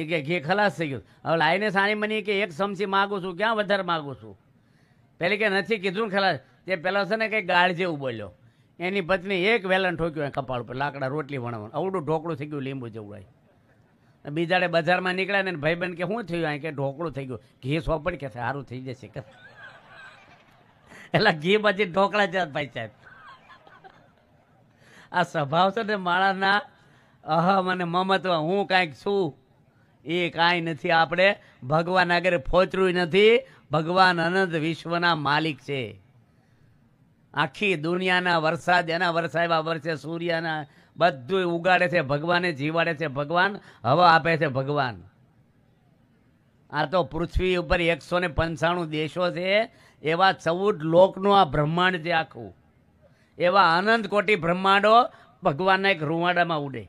એ કે ઘી ખલાસ થઈ ગયું હવે લાઈને સાણી મની કે એક ચમચી માગું છું ક્યાં વધારે માગું છું પેલી કે નથી કીધું ખલાસ તે પેલો છે ને કંઈ ગાળ જેવું બોલ્યો એની પત્ની એક વેલણ ઠોક્યું એ કપાળ પર લાકડા રોટલી વણવાનું અવડું ઢોકળું થઈ ગયું લીંબુ જેવું હોય બીજાડે બજારમાં નીકળ્યા ને ભાઈ બન કે શું થયું અહીં કે ઢોકળું થઈ ગયું ઘી સોપણ કે સારું થઈ જશે કે એટલે ઘી પછી ઢોકળા જ ભાઈ સાહેબ આ સ્વભાવ છે ને માળાના અહમ અને મમત્વ હું કાંઈક છું એ કાંઈ નથી આપણે ભગવાન આગળ ફોચરું નથી ભગવાન અનંત વિશ્વના માલિક છે આખી દુનિયાના વરસાદ એના વરસાવ્યા વર્ષે સૂર્યના બધું ઉગાડે છે ભગવાને જીવાડે છે ભગવાન હવા આપે છે ભગવાન આ તો પૃથ્વી ઉપર એકસો ને પંચાણું દેશો છે એવા ચૌદ લોકનું આ બ્રહ્માંડ છે આખું એવા અનંત કોટી બ્રહ્માંડો ભગવાનના એક રૂવાડામાં ઉડે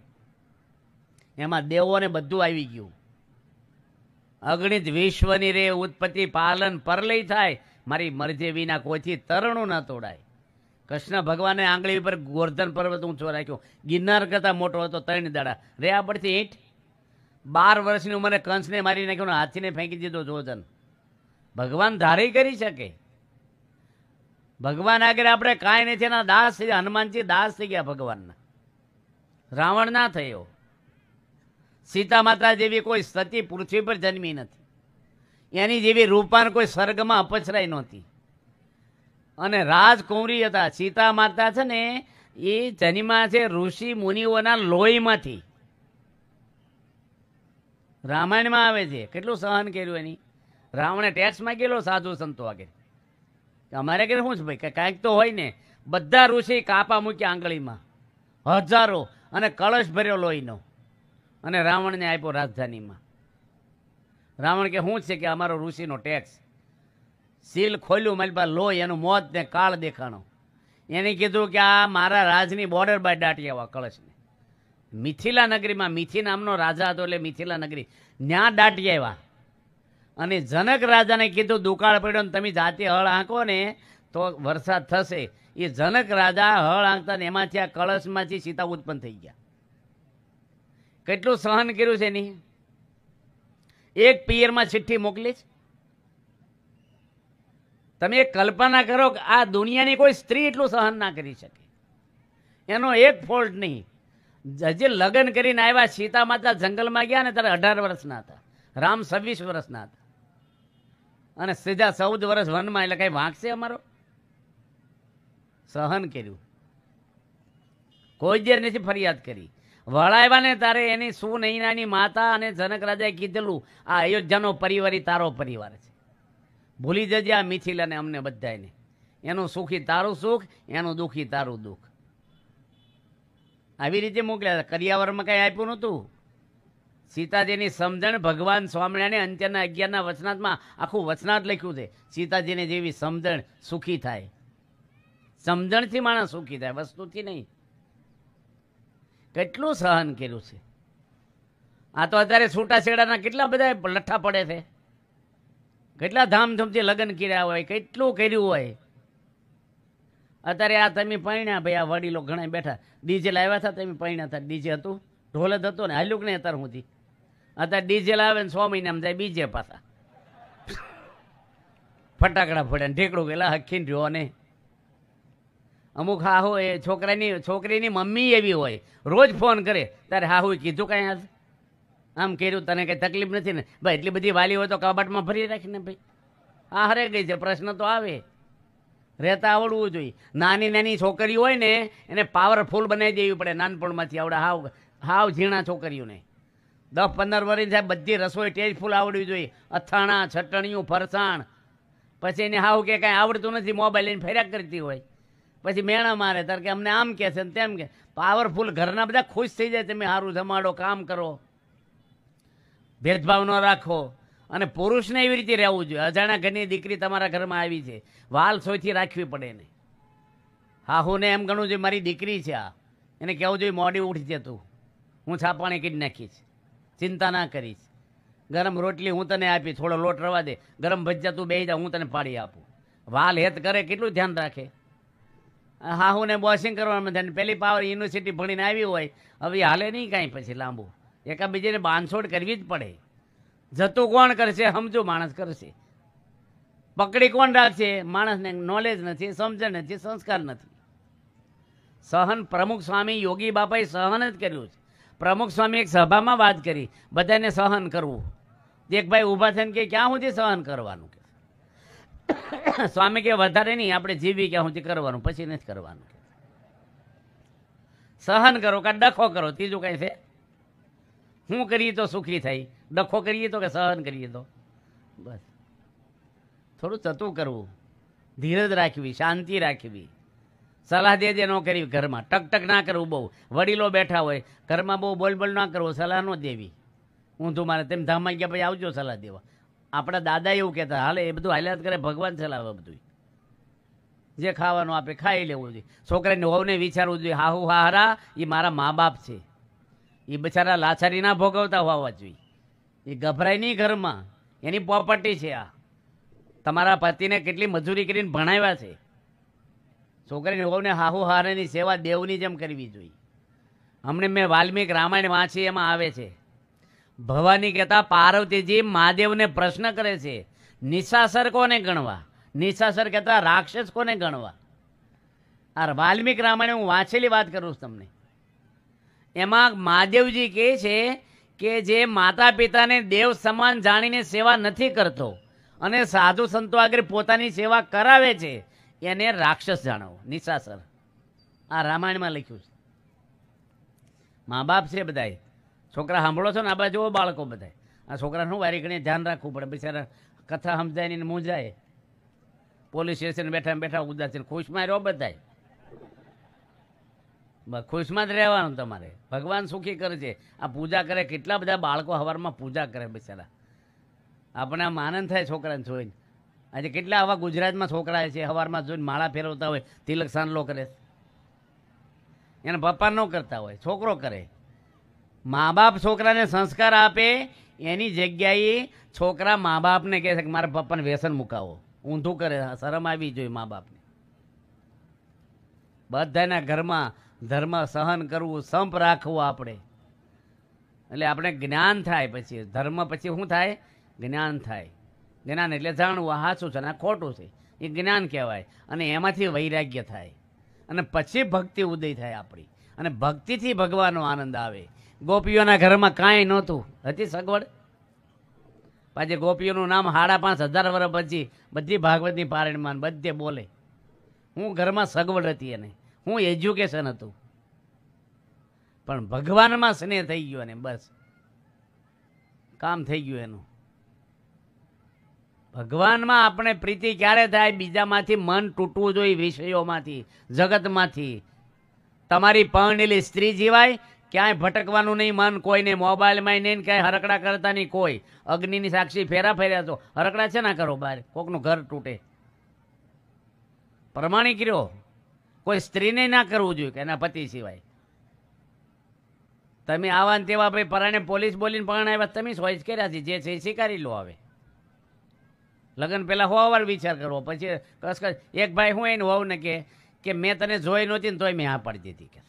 એમાં દેવોને બધું આવી ગયું અગણિત વિશ્વની રે ઉત્પત્તિ પાલન પરલય થાય મારી મરજે વિના કોઈથી તરણું ન તોડાય કૃષ્ણ ભગવાને આંગળી પર ગોર્ધન પર્વત ઊંચો રાખ્યો ગિરનાર કરતા મોટો હતો ત્રણ દાડા રે આ પરથી ઈંટ બાર વર્ષની ઉંમરે કંસને મારી નાખ્યો હાથીને ફેંકી દીધો જોજન ભગવાન ધારી કરી શકે ભગવાન આગળ આપણે કાંઈ નથી એના દાસ થઈ હનુમાનજી દાસ થઈ ગયા ભગવાનના રાવણ ના થયો સીતા માતા જેવી કોઈ સતી પૃથ્વી પર જન્મી નથી એની જેવી રૂપાન કોઈ સ્વર્ગમાં અપછરાઈ નહોતી અને રાજકુંવરી હતા સીતા માતા છે ને એ જન્મા છે ઋષિ મુનિઓના લોહીમાંથી રામાયણમાં આવે છે કેટલું સહન કર્યું એની રાવણે ટેક્સ માંગેલો સાધુ સંતો આગળ અમારે કે શું છે ભાઈ કે કાંઈક તો હોય ને બધા ઋષિ કાપા મૂક્યા આંગળીમાં હજારો અને કળશ ભર્યો લોહીનો અને રાવણને આપ્યો રાજધાનીમાં રાવણ કે શું છે કે અમારો ઋષિનો ટેક્સ સીલ ખોલ્યું મારી પાસે લોહી એનું મોત ને કાળ દેખાણો એને કીધું કે આ મારા રાજની બોર્ડર બાય દાટી આવા કળશને મિથિલા નગરીમાં મિથી નામનો રાજા હતો એટલે મિથિલા નગરી ન્યા દાટી આવ્યા અને જનક રાજાને કીધું દુકાળ પડ્યો ને તમે જાતે હળ આંકો ને તો વરસાદ થશે એ જનક રાજા હળ આંકતા ને એમાંથી આ કળશમાંથી સીતા ઉત્પન્ન થઈ ગયા કેટલું સહન કર્યું છે એની એક પિયરમાં ચિઠ્ઠી મોકલી છે તમે કલ્પના કરો કે આ દુનિયાની કોઈ સ્ત્રી એટલું સહન ના કરી શકે એનો એક ફોલ્ટ નહીં હજી લગ્ન કરીને આવ્યા સીતા માતા જંગલમાં ગયા ને ત્યારે અઢાર વર્ષના હતા રામ છવ્વીસ વર્ષના હતા અને સીધા ચૌદ વર્ષ વનમાં એટલે કઈ વાંક અમારો સહન કર્યું કોઈ દેર નથી ફરિયાદ કરી વળાવ્યા ને તારે એની શું સુનૈનાની માતા અને જનક રાજાએ કીધેલું આ અયોધ્યાનો પરિવાર તારો પરિવાર છે ભૂલી જજે આ મિથિલ અને અમને બધાને એનું સુખી તારું સુખ એનું દુઃખી તારું દુઃખ આવી રીતે મોકલ્યા હતા કરિયાવરમાં કંઈ આપ્યું નહોતું સીતાજીની સમજણ ભગવાન સ્વામિનારાયણે અંત્યના અગિયારના વચનાથમાં આખું વચનાથ લખ્યું છે સીતાજીને જેવી સમજણ સુખી થાય સમજણથી માણસ સુખી થાય વસ્તુથી નહીં કેટલું સહન કર્યું છે આ તો અત્યારે છૂટાછેડાના કેટલા બધા લઠ્ઠા પડે છે કેટલા ધામધૂમથી લગ્ન કર્યા હોય કેટલું કર્યું હોય અત્યારે આ તમે પૈણ્યા ભાઈ આ વડીલો ઘણા બેઠા ડીજે લાવ્યા હતા તમે પૈણ્યા હતા ડીજે હતું ઢોલે જ હતો ને હાલ્યું નહીં અત્યારે સુધી અત્યારે ડીજે આવે ને સો મહિનામાં જાય બીજે પાછા ફટાકડા ફોડ્યા ઢેકડું પેલા હખીને રહ્યો ને અમુક હાહુ એ છોકરાની છોકરીની મમ્મી એવી હોય રોજ ફોન કરે તારે હાહુ કીધું કાંઈ આજ આમ કર્યું તને કંઈ તકલીફ નથી ને ભાઈ એટલી બધી વાલી હોય તો કબાટમાં ભરી રાખીને ભાઈ આ હરે ગઈ છે પ્રશ્ન તો આવે રહેતા આવડવું જોઈએ નાની નાની છોકરી હોય ને એને પાવરફુલ બનાવી દેવી પડે નાનપણમાંથી આવડે હાવ હાવ ઝીણા છોકરીઓને દસ પંદર વર્ષની સાહેબ બધી રસોઈ ટેજફૂલ આવડવી જોઈએ અથાણા છટણીયું ફરસાણ પછી એને હાવ કે કાંઈ આવડતું નથી મોબાઈલ લઈને ફેર્યા કરતી હોય પછી મેણા મારે તાર કે અમને આમ કહે છે ને તેમ કે પાવરફુલ ઘરના બધા ખુશ થઈ જાય તમે સારું જમાડો કામ કરો ભેદભાવ ન રાખો અને પુરુષને એવી રીતે રહેવું જોઈએ અજાણા ઘરની દીકરી તમારા ઘરમાં આવી છે વાલ સોયથી રાખવી પડે નહીં હા હું ને એમ ગણું જોઈએ મારી દીકરી છે આ એને કહેવું જોઈએ મોડી ઉઠી જતું હું છાપાણી કરી નાખીશ ચિંતા ના કરીશ ગરમ રોટલી હું તને આપી થોડો લોટ રવા દે ગરમ ભજીયા તું બે જા હું તને પાડી આપું વાલ હેત કરે કેટલું ધ્યાન રાખે હા હું ને બોસિંગ કરવાનું ધ્યાન પહેલી પાવર યુનિવર્સિટી ભણીને આવી હોય હવે હાલે નહીં કાંઈ પછી લાંબુ એકાબીજીને બાંધછોડ કરવી જ પડે જતું કોણ કરશે સમજો માણસ કરશે પકડી કોણ રાખશે માણસને નોલેજ નથી સમજણ નથી સંસ્કાર નથી સહન પ્રમુખ સ્વામી યોગી બાપાએ સહન જ કર્યું છે પ્રમુખ સ્વામી એક સભામાં વાત કરી બધાને સહન કરવું એક ભાઈ ઊભા થઈને કે ક્યાં સુધી સહન કરવાનું કે સ્વામી કે વધારે નહીં આપણે જીવી ક્યાં સુધી કરવાનું પછી નથી કરવાનું સહન કરો કાં ડખો કરો ત્રીજું કાંઈ છે શું કરીએ તો સુખી થઈ ડખો કરીએ તો કે સહન કરીએ તો બસ થોડું ચતું કરવું ધીરજ રાખવી શાંતિ રાખવી સલાહ દે દે ન કરી ઘરમાં ટક ના કરવું બહુ વડીલો બેઠા હોય ઘરમાં બહુ બોલબોલ ના કરવો સલાહ ન દેવી ઊંધું મારે તેમ ધામમાં ગયા પછી આવજો સલાહ દેવા આપણા દાદા એવું કહેતા હાલે એ બધું હાલ્યાત કરે ભગવાન ચલાવે બધું જે ખાવાનું આપે ખાઈ લેવું જોઈએ છોકરાને હોવને વિચારવું જોઈએ હાહુ હારા એ મારા મા બાપ છે એ બિચારા લાચારી ના ભોગવતા હોવા જોઈએ એ ગભરાય નહીં ઘરમાં એની પ્રોપર્ટી છે આ તમારા પતિને કેટલી મજૂરી કરીને ભણાવ્યા છે છોકરીને વહુને હાહુ હારેની સેવા દેવની જેમ કરવી જોઈએ હમણે મેં વાલ્મીક રામાયણ વાંચી એમાં આવે છે ભવાની કહેતા પાર્વતીજી મહાદેવને પ્રશ્ન કરે છે નિશાસર કોને ગણવા નિશાસર કહેતા રાક્ષસ કોને ગણવા આ વાલ્મીક રામાયણ હું વાંચેલી વાત કરું છું તમને એમાં મહાદેવજી કહે છે કે જે માતા પિતાને દેવ સમાન જાણીને સેવા નથી કરતો અને સાધુ સંતો આગળ પોતાની સેવા કરાવે છે એને રાક્ષસ જાણવો નિશાસર આ રામાયણમાં લખ્યું છે મા બાપ છે બધાએ છોકરા સાંભળો છો ને આપણે જુઓ બાળકો બધાય આ છોકરાનું વારી ધ્યાન રાખવું પડે બિચારા કથા સમજાય ને મૂંઝાય પોલીસ સ્ટેશન બેઠા બેઠા ઉદાસીન ખુશમાં રહ્યો બધાય ખુશમાં જ રહેવાનું તમારે ભગવાન સુખી કરે છે આ પૂજા કરે કેટલા બધા બાળકો હવારમાં પૂજા કરે બિચારા આપણે આમ આનંદ થાય છોકરાને જોઈને આજે કેટલા આવા ગુજરાતમાં છોકરા છે હવારમાં જોઈને માળા ફેરવતા હોય તિલક સાંડલો કરે એના પપ્પા ન કરતા હોય છોકરો કરે મા બાપ છોકરાને સંસ્કાર આપે એની જગ્યાએ છોકરા મા બાપને કહે છે કે મારા પપ્પાને વ્યસન મુકાવો ઊંધું કરે શરમ આવી જોઈએ મા બાપને બધાના ઘરમાં ધર્મ સહન કરવું સંપ રાખવું આપણે એટલે આપણે જ્ઞાન થાય પછી ધર્મ પછી શું થાય જ્ઞાન થાય જ્ઞાન એટલે જાણવું આ છે અને આ ખોટું છે એ જ્ઞાન કહેવાય અને એમાંથી વૈરાગ્ય થાય અને પછી ભક્તિ ઉદય થાય આપણી અને ભક્તિથી ભગવાનનો આનંદ આવે ગોપીઓના ઘરમાં કાંઈ નહોતું હતી સગવડ પાછી ગોપીઓનું નામ સાડા પાંચ હજાર વર્ષ પછી બધી ભાગવતની પારણમાં બધે બોલે હું ઘરમાં સગવડ હતી એને હું એજ્યુકેશન હતું પણ ભગવાનમાં સ્નેહ થઈ ગયો ને બસ કામ થઈ ગયું એનું ભગવાનમાં આપણે પ્રીતિ ક્યારે થાય બીજામાંથી મન તૂટવું જોઈએ વિષયોમાંથી જગતમાંથી તમારી પરણેલી સ્ત્રી જીવાય ક્યાંય ભટકવાનું નહીં મન કોઈ નહીં મોબાઈલમાં નહીં ક્યાંય હરકડા કરતા નહીં કોઈ અગ્નિની સાક્ષી ફેરા ફેર્યા તો હરકડા છે ના કરો બહાર કોકનું ઘર તૂટે પ્રમાણિક રહ્યો કોઈ સ્ત્રીને ના કરવું જોઈએ કે એના પતિ સિવાય તમે આવા તેવા ભાઈ પરાણે પોલીસ બોલીને પરાણે આવ્યા તમે સોઈસ કર્યા છે જે છે એ સ્વીકારી લો હવે લગ્ન પહેલાં હોવા વિચાર કરવો પછી કસકસ એક ભાઈ હું એને વહુને કે કે મેં તને જોઈ નહોતી ને તોય મેં હા પાડી દીધી કે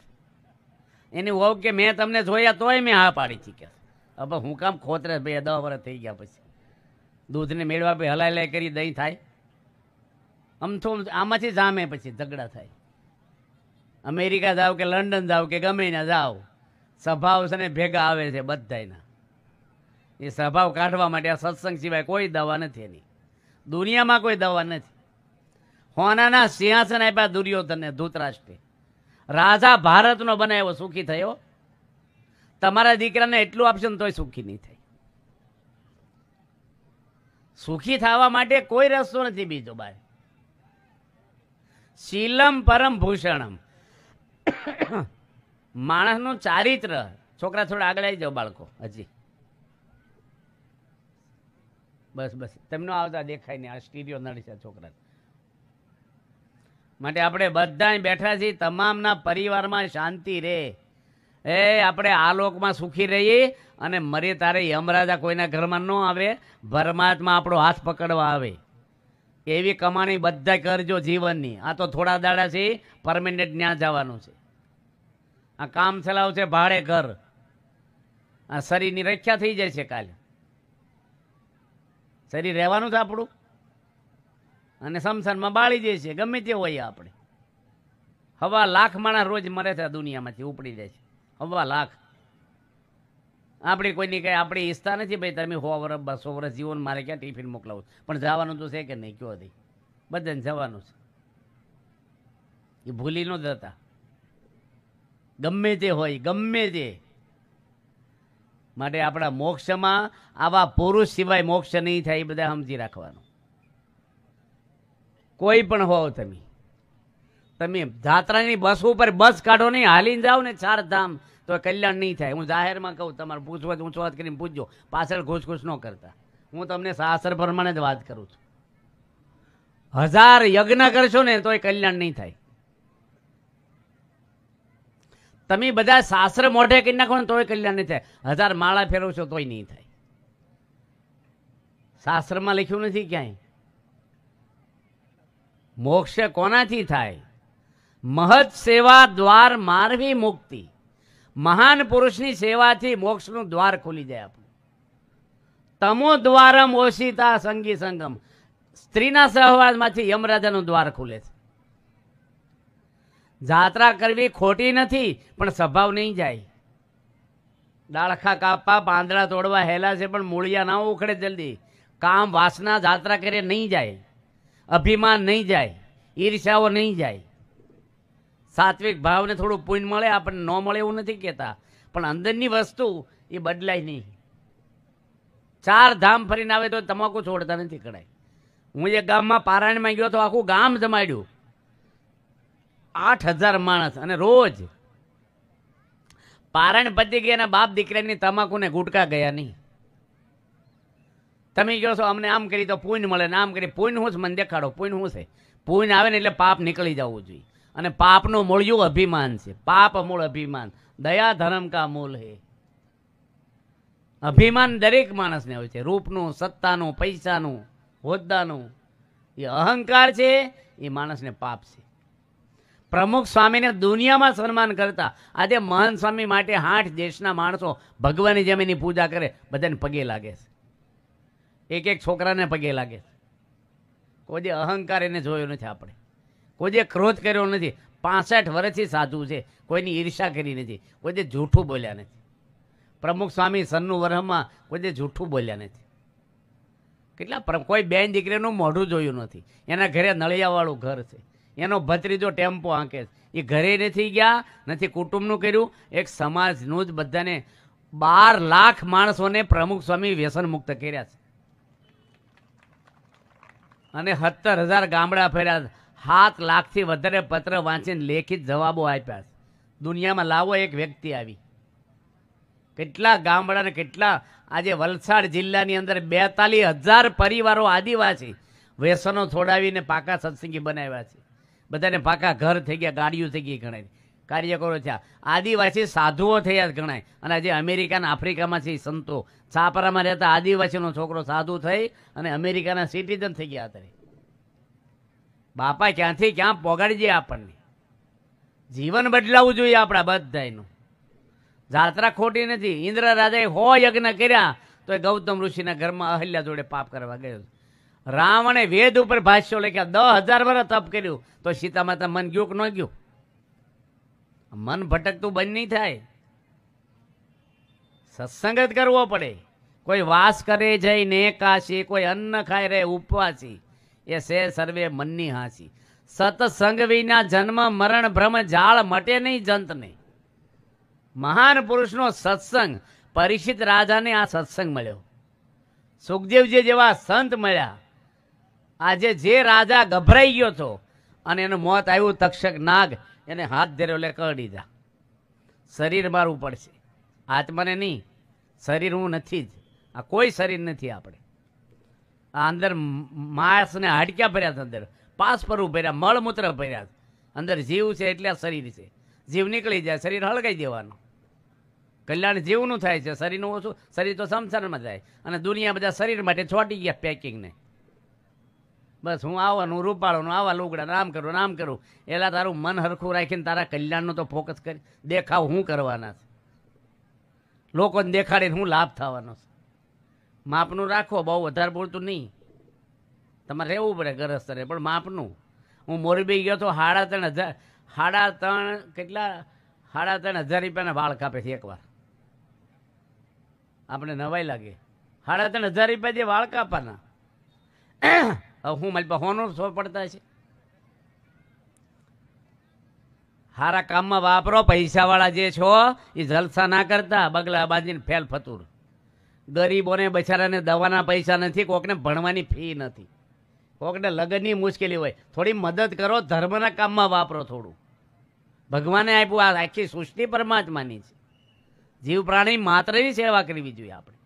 એની વહુ કે મેં તમને જોયા તોય મેં હા પાડી હતી કે હવે હું કામ ખોતરે ભાઈ દવા વર્ષ થઈ ગયા પછી દૂધને મેળવા ભાઈ હલાય લઈ કરી દહીં થાય આમ તો આમાંથી જામે પછી ઝઘડા થાય અમેરિકા જાઓ કે લંડન જાઓ કે ગમે ત્યાં જાઓ સ્વભાવ છે ને ભેગા આવે છે બધાના એ સ્વભાવ કાઢવા માટે આ સત્સંગ સિવાય કોઈ દવા નથી એની દુનિયામાં કોઈ દવા નથી હોનાના સિંહાસન આપ્યા દુર્યોધનને ધૂતરાષ્ટ્રે રાજા ભારતનો બનાવ્યો સુખી થયો તમારા દીકરાને એટલું આપશે ને તોય સુખી નહીં થાય સુખી થવા માટે કોઈ રસ્તો નથી બીજો બાય શીલમ પરમ ભૂષણમ [COUGHS] માણસનું ચારિત્ર છોકરા થોડા આગળ આવી જાઓ બાળકો હજી બસ બસ તેમનો આવતા દેખાય ને આ સ્ટીરિયો નડી છે છોકરા માટે આપણે બધા બેઠા છીએ તમામના પરિવારમાં શાંતિ રહે એ આપણે આ લોકમાં સુખી રહીએ અને મરે તારે યમરાજા કોઈના ઘરમાં ન આવે પરમાત્મા આપણો હાથ પકડવા આવે એવી કમાણી બધા કરજો જીવનની આ તો થોડા દાડાથી પરમેનન્ટ ન્યા જવાનું છે આ કામ ચલાવ છે ભાડે ઘર આ શરીરની રક્ષા થઈ જાય છે કાલે શરીર રહેવાનું છે આપણું અને સમસાનમાં બાળી જાય છે ગમે તે હોય આપણે હવા લાખ માણસ રોજ મરે છે દુનિયામાંથી ઉપડી જાય છે હવા લાખ આપણે કોઈની કંઈ આપણે ઈચ્છતા નથી ભાઈ તમે સો વર્ષ બસો વર્ષ જીવો મારે ક્યાં ટિફિન મોકલાવું પણ જવાનું તો છે કે નહીં કયો હતી બધાને જવાનું છે એ ભૂલી ન જતા ગમે તે હોય ગમે તે માટે આપણા મોક્ષમાં આવા પુરુષ સિવાય મોક્ષ નહીં થાય એ બધા સમજી રાખવાનું કોઈ પણ હોવ તમે તમે જાત્રાની બસ ઉપર બસ કાઢો નહીં હાલીને જાઓ ને ચાર ધામ તો કલ્યાણ નહીં થાય હું જાહેરમાં કહું તમારે પૂછવા હું વાત કરીને પૂછજો પાછળ ઘૂસઘૂસ ન કરતા હું તમને સાસર પ્રમાણે જ વાત કરું છું હજાર યજ્ઞ કરશો ને તો એ કલ્યાણ નહીં થાય તમે બધા સાસર મોઢે કરી નાખો ને તોય કલ્યાણ નહીં થાય હજાર માળા ફેરવશો તોય નહીં થાય શાસ્ત્રમાં લખ્યું નથી ક્યાંય મોક્ષ કોનાથી થાય મહત સેવા દ્વાર મારવી મુક્તિ મહાન પુરુષની સેવાથી મોક્ષનું દ્વાર ખુલી જાય આપણું તમો દ્વારમ ઓશિતા સંગી સંગમ સ્ત્રીના સહવાસમાંથી યમરાજાનું દ્વાર ખુલે છે જાત્રા કરવી ખોટી નથી પણ સ્વભાવ નહીં જાય ડાળખા કાપવા પાંદડા તોડવા હેલા છે પણ મૂળિયા ના ઉખડે જલ્દી કામ વાસના જાત્રા કરે નહીં જાય અભિમાન નહીં જાય ઈર્ષાઓ નહીં જાય સાત્વિક ભાવને થોડું પુણ્ય મળે આપણને ન મળે એવું નથી કહેતા પણ અંદરની વસ્તુ એ બદલાય નહીં ચાર ધામ ફરીને આવે તો તમાકુ છોડતા નથી કડાય હું એક ગામમાં પારાયણમાં ગયો તો આખું ગામ જમાડ્યું આઠ હજાર માણસ અને રોજ પારણ પતી ગયા બાપ દીકરાની તમાકુને ગુટકા ગયા નહીં તમે કહો છો અમને આમ કરી તો પૂન મળે ને આમ કરી પૂન હું છે મને દેખાડો પૂન હું છે પૂન આવે ને એટલે પાપ નીકળી જવું જોઈએ અને પાપનું મૂળ્યું અભિમાન છે પાપ મૂળ અભિમાન દયા ધર્મ કા મૂલ હે અભિમાન દરેક માણસને હોય છે રૂપનું સત્તાનું પૈસાનું હોદ્દાનું એ અહંકાર છે એ માણસને પાપ છે પ્રમુખ સ્વામીને દુનિયામાં સન્માન કરતા આજે મહાન સ્વામી માટે આઠ દેશના માણસો ભગવાનની જેમ એની પૂજા કરે બધાને પગે લાગે છે એક એક છોકરાને પગે લાગે છે કોઈ અહંકાર એને જોયો નથી આપણે કોઈ ક્રોધ કર્યો નથી પાસઠ વર્ષથી સાધુ છે કોઈની ઈર્ષા કરી નથી કોઈ જે જૂઠું બોલ્યા નથી પ્રમુખ સ્વામી સન્નુ વરહમાં કોઈ જે જૂઠું બોલ્યા નથી કેટલા કોઈ બેન દીકરીનું મોઢું જોયું નથી એના ઘરે નળિયાવાળું ઘર છે એનો ભત્રીજો ટેમ્પો આંકે છે એ ઘરે નથી ગયા નથી કુટુંબનું કર્યું એક સમાજનું જ બધાને બાર લાખ માણસોને પ્રમુખ સ્વામી વ્યસન મુક્ત કર્યા છે અને સત્તર હજાર ગામડા ફેર્યા સાત લાખથી વધારે પત્ર વાંચીને લેખિત જવાબો આપ્યા દુનિયામાં લાવો એક વ્યક્તિ આવી કેટલા ગામડા ને કેટલા આજે વલસાડ જિલ્લાની અંદર બેતાલીસ હજાર પરિવારો આદિવાસી વ્યસનો છોડાવીને પાકા સત્સંગી બનાવ્યા છે બધાને પાકા ઘર થઈ ગયા ગાડીઓ થઈ ગઈ ગણાય કાર્યકરો થયા આદિવાસી સાધુઓ થયા ગણાય અને આજે અમેરિકાના આફ્રિકામાં છે સંતો છાપરામાં રહેતા આદિવાસીનો છોકરો સાધુ થઈ અને અમેરિકાના સિટીઝન થઈ ગયા અત્યારે બાપા ક્યાંથી ક્યાં જઈએ આપણને જીવન બદલાવું જોઈએ આપણા બધાનું જાત્રા ખોટી નથી ઇન્દ્ર રાજાએ હો યજ્ઞ કર્યા તો એ ગૌતમ ઋષિના ઘરમાં અહલ્યા જોડે પાપ કરવા ગયો રાવણે વેદ ઉપર ભાષ્યો લખ્યા દસ હજાર વર્ષ તપ કર્યું તો સીતા માતા મન ગયું કે ન ગયું મન ભટકતું બંધ નહીં થાય સત્સંગત કરવો પડે કોઈ વાસ કરે જઈને કાશી કોઈ અન્ન ખાય રહે ઉપવાસી એ છે સર્વે મનની હાંસી સતસંગ વિના જન્મ મરણ ભ્રમ જાળ મટે નહીં નહીં મહાન પુરુષનો સત્સંગ પરિચિત રાજાને આ સત્સંગ મળ્યો સુખદેવજી જેવા સંત મળ્યા આજે જે રાજા ગભરાઈ ગયો હતો અને એનું મોત આવ્યું તક્ષક નાગ એને હાથ ધર્યો એટલે કર દીધા શરીર મારું પડશે આત્માને નહીં શરીર હું નથી જ આ કોઈ શરીર નથી આપણે અંદર માસ ને હાડક્યા ભર્યા છે અંદર પાસ પરવું ભર્યા મળમૂત્ર ભર્યા અંદર જીવ છે એટલે આ શરીર છે જીવ નીકળી જાય શરીર હળગાઈ દેવાનું કલ્યાણ જીવનું થાય છે શરીરનું ઓછું શરીર તો સંસારમાં જાય અને દુનિયા બધા શરીર માટે છોટી ગયા પેકિંગને બસ હું આવવાનું રૂપાળું આવા લુગડા રામ કરું રામ કરું એલા તારું મન હરખું રાખીને તારા કલ્યાણનું તો ફોકસ કરી દેખાવ હું કરવાના છે લોકોને દેખાડીને હું લાભ થવાનો છે માપનું રાખો બહુ વધારે પૂરતું નહીં તમારે રહેવું પડે ગરસ્તરે પણ માપનું હું મોરબી ગયો તો સાડા ત્રણ હજાર સાડા ત્રણ કેટલા સાડા ત્રણ હજાર રૂપિયાના વાળ કાપે છે એકવાર આપણે નવાઈ લાગે સાડા ત્રણ હજાર રૂપિયા જે વાળ કાપવાના હું મારી પાસે હોનો સો પડતા છે સારા કામમાં વાપરો પૈસાવાળા જે છો એ જલસા ના કરતા બગલા બાંધીને ફેલ ફતુર ગરીબોને બચારાને દવાના પૈસા નથી કોકને ભણવાની ફી નથી કોકને લગ્નની મુશ્કેલી હોય થોડી મદદ કરો ધર્મના કામમાં વાપરો થોડું ભગવાને આપ્યું આ આખી સૃષ્ટિ પરમાત્માની છે જીવ પ્રાણી માત્રની સેવા કરવી જોઈએ આપણે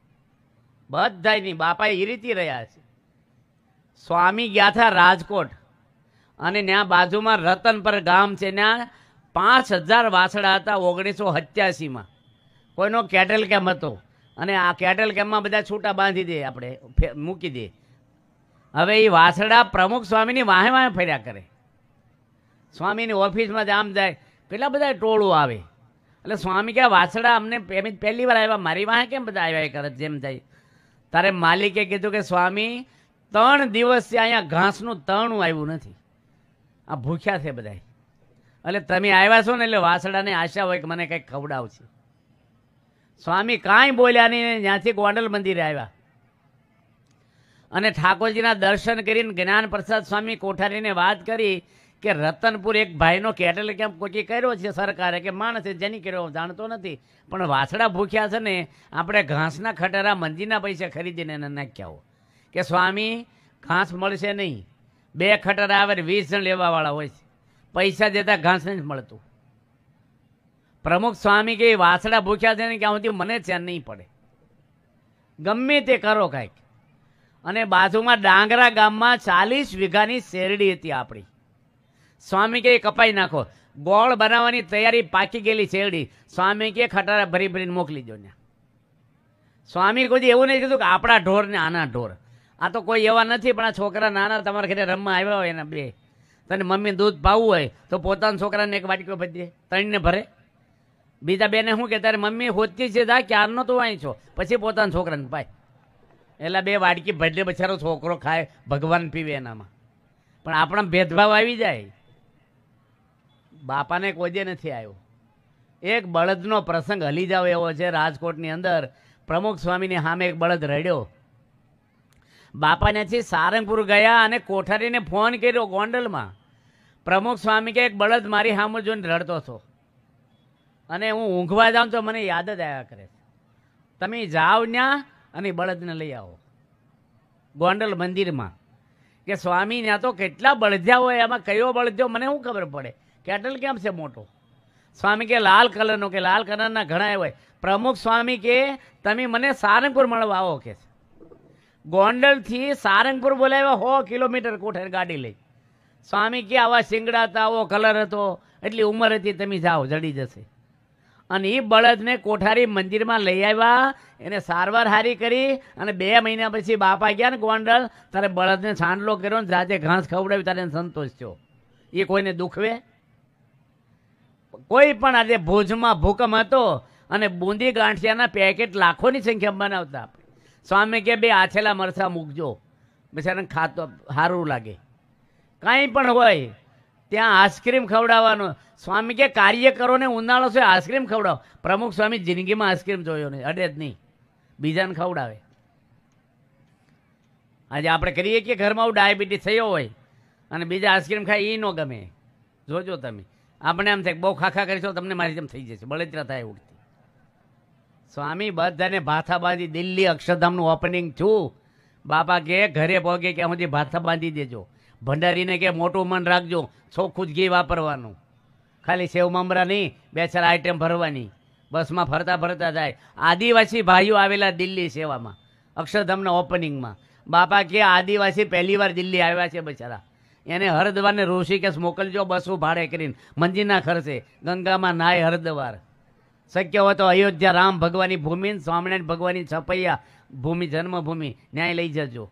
બધાની બાપા એ રીતિ રહ્યા છે સ્વામી ગયા હતા રાજકોટ અને ત્યાં બાજુમાં રતનપર ગામ છે ત્યાં પાંચ હજાર વાસડા હતા ઓગણીસો સત્યાસીમાં કોઈનો કેટલ કેમ હતો અને આ કેટલ કેમમાં બધા છૂટા બાંધી દે આપણે મૂકી દે હવે એ વાસડા પ્રમુખ સ્વામીની વાહે વાહે ફર્યા કરે સ્વામીની ઓફિસમાં આમ જાય કેટલા બધા ટોળું આવે એટલે સ્વામી કે વાસડા અમને પહેલી વાર આવ્યા મારી વાહે કેમ બધા આવ્યા કરે જેમ થાય તારે માલિકે કીધું કે સ્વામી ત્રણ દિવસથી અહીંયા ઘાસનું તણું આવ્યું નથી આ ભૂખ્યા છે બધા એટલે તમે આવ્યા છો ને એટલે વાસડાને આશા હોય કે મને કંઈક ખવડાવશે સ્વામી કાંઈ બોલ્યા નહીં ત્યાંથી ગોંડલ મંદિરે આવ્યા અને ઠાકોરજીના દર્શન કરીને જ્ઞાન પ્રસાદ સ્વામી કોઠારીને વાત કરી કે રતનપુર એક ભાઈનો કેટલ કેમ્પ કોકી કર્યો છે સરકારે કે માણસે જેની કર્યો જાણતો નથી પણ વાસડા ભૂખ્યા છે ને આપણે ઘાસના ખટારા મંદિરના પૈસા ખરીદીને એને નાખ્યા હો કે સ્વામી ઘાસ મળશે નહીં બે ખટારા આવે વીસ જણ લેવાવાળા હોય છે પૈસા દેતા ઘાસ નહીં મળતું પ્રમુખ સ્વામી કે વાસડા ભૂખ્યા છે ને ક્યાં સુધી મને ચેન નહીં પડે ગમે તે કરો કાંઈક અને બાજુમાં ડાંગરા ગામમાં ચાલીસ વીઘાની શેરડી હતી આપણી સ્વામી કે કપાઈ નાખો ગોળ બનાવવાની તૈયારી પાકી ગયેલી શેરડી સ્વામી કે ખટારા ભરી ભરીને મોકલી દો ને સ્વામી કોઈ એવું નહીં કીધું કે આપણા ઢોર ને આના ઢોર આ તો કોઈ એવા નથી પણ આ છોકરા નાના તમારા ઘરે રમવા આવ્યા હોય એના બે તને મમ્મી દૂધ પાવું હોય તો પોતાના છોકરાને એક વાટકી ભરી દે ત્રણને ભરે બીજા બેને શું કે તારી મમ્મી હોતી છે દા ક્યારનો તું અહીં છો પછી પોતાના છોકરાને પાય એટલે બે વાડકી ભજલે બચારો છોકરો ખાય ભગવાન પીવે એનામાં પણ આપણા ભેદભાવ આવી જાય બાપાને કોજે નથી આવ્યો એક બળદનો પ્રસંગ હલી જાવ એવો છે રાજકોટની અંદર પ્રમુખ સ્વામીની સામે એક બળદ રડ્યો બાપાનેથી સારંગપુર ગયા અને કોઠારીને ફોન કર્યો ગોંડલમાં પ્રમુખ સ્વામી કે એક બળદ મારી સામે જોઈને રડતો હતો અને હું ઊંઘવા જાઉં તો મને યાદ જ આવ્યા કરે તમે જાઓ ત્યાં અને બળદને લઈ આવો ગોંડલ મંદિરમાં કે સ્વામી ત્યાં તો કેટલા બળધ્યા હોય એમાં કયો બળધ્યો મને શું ખબર પડે કેટલ કેમ છે મોટો સ્વામી કે લાલ કલરનો કે લાલ કલરના ઘણા હોય પ્રમુખ સ્વામી કે તમે મને સારંગપુર મળવા આવો કે ગોંડલથી સારંગપુર બોલાવ્યા હો કિલોમીટર કોઠે ગાડી લઈ સ્વામી કે આવા શિંગડા હતા આવો કલર હતો એટલી ઉંમર હતી તમે જાઓ જડી જશે અને એ બળદને કોઠારી મંદિરમાં લઈ આવ્યા એને સારવાર હારી કરી અને બે મહિના પછી બાપા ગયા ને ગોંડલ તારે બળદને સાંડલો કર્યો ને જાતે ઘાસ ખવડાવી તારે સંતોષ થયો એ કોઈને દુખવે કોઈ પણ આજે ભુજમાં ભૂકંપ હતો અને બૂંદી ગાંઠિયાના પેકેટ લાખોની સંખ્યામાં બનાવતા સ્વામી કે બે આછેલા મરસા મૂકજો બિચારાને ખાતો સારું લાગે કાંઈ પણ હોય ત્યાં આઈસ્ક્રીમ ખવડાવવાનો સ્વામી કે કાર્ય કરો ને ઉનાળો છે આઈસ્ક્રીમ ખવડાવો પ્રમુખ સ્વામી જિંદગીમાં આઈસ્ક્રીમ જોયો નહીં અડે જ નહીં બીજાને ખવડાવે આજે આપણે કરીએ કે ઘરમાં ડાયાબિટીસ થયો હોય અને બીજા આઈસ્ક્રીમ ખાય એ ન ગમે જોજો તમે આપણે એમ થાય બહુ ખાખા કરીશો તમને મારી જેમ થઈ જશે બળતરા થાય ઉડતી સ્વામી બધાને ભાથા બાંધી દિલ્હી અક્ષરધામનું ઓપનિંગ છું બાપા કે ઘરે પહોંચે કે હું ભાથા બાંધી દેજો ભંડારીને કે મોટું મન રાખજો ચોખ્ખું જ ઘી વાપરવાનું ખાલી સેવ મમરા નહીં બે ચાર આઈટમ ભરવાની બસમાં ફરતા ફરતા જાય આદિવાસી ભાઈઓ આવેલા દિલ્હી સેવામાં અક્ષરધામના ઓપનિંગમાં બાપા કે આદિવાસી પહેલીવાર દિલ્હી આવ્યા છે બચારા એને હરદ્વારને ઋષિકેશ મોકલજો બસો ભાડે કરીને મંજીના ખર્ચે ગંગામાં નાય હરદ્વાર શક્ય હોય તો અયોધ્યા રામ ભગવાનની ભૂમિ સ્વામિનારાયણ ભગવાનની છપૈયા ભૂમિ જન્મભૂમિ ન્યાય લઈ જજો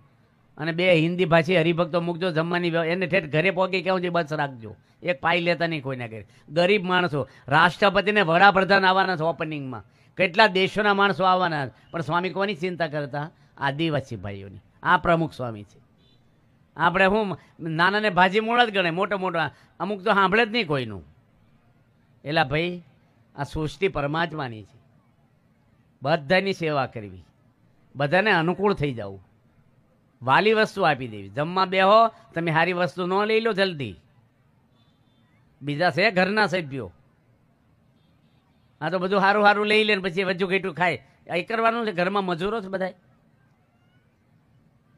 અને બે હિન્દી ભાષી હરિભક્તો મૂકજો જમવાની એને ઠેઠ ઘરે પહોંચી કહેવું છે બસ રાખજો એક પાઈ લેતા નહીં કોઈને ઘરે ગરીબ માણસો રાષ્ટ્રપતિને વડાપ્રધાન આવવાના છે ઓપનિંગમાં કેટલા દેશોના માણસો આવવાના પણ સ્વામી કોની ચિંતા કરતા આદિવાસી ભાઈઓની આ પ્રમુખ સ્વામી છે આપણે હું નાનાને ભાજી મોડા જ ગણે મોટો મોટા અમુક તો સાંભળે જ નહીં કોઈનું એલા ભાઈ આ સૃષ્ટિ પરમાત્માની છે બધાની સેવા કરવી બધાને અનુકૂળ થઈ જવું વાલી વસ્તુ આપી દેવી જમવા બેહો તમે સારી વસ્તુ ન લઈ લો જલ્દી બીજા છે ઘરના સભ્યો આ તો બધું સારું સારું લઈ લે પછી વજુ ઘેટું ખાય એ કરવાનું છે ઘરમાં મજૂરો છે બધાય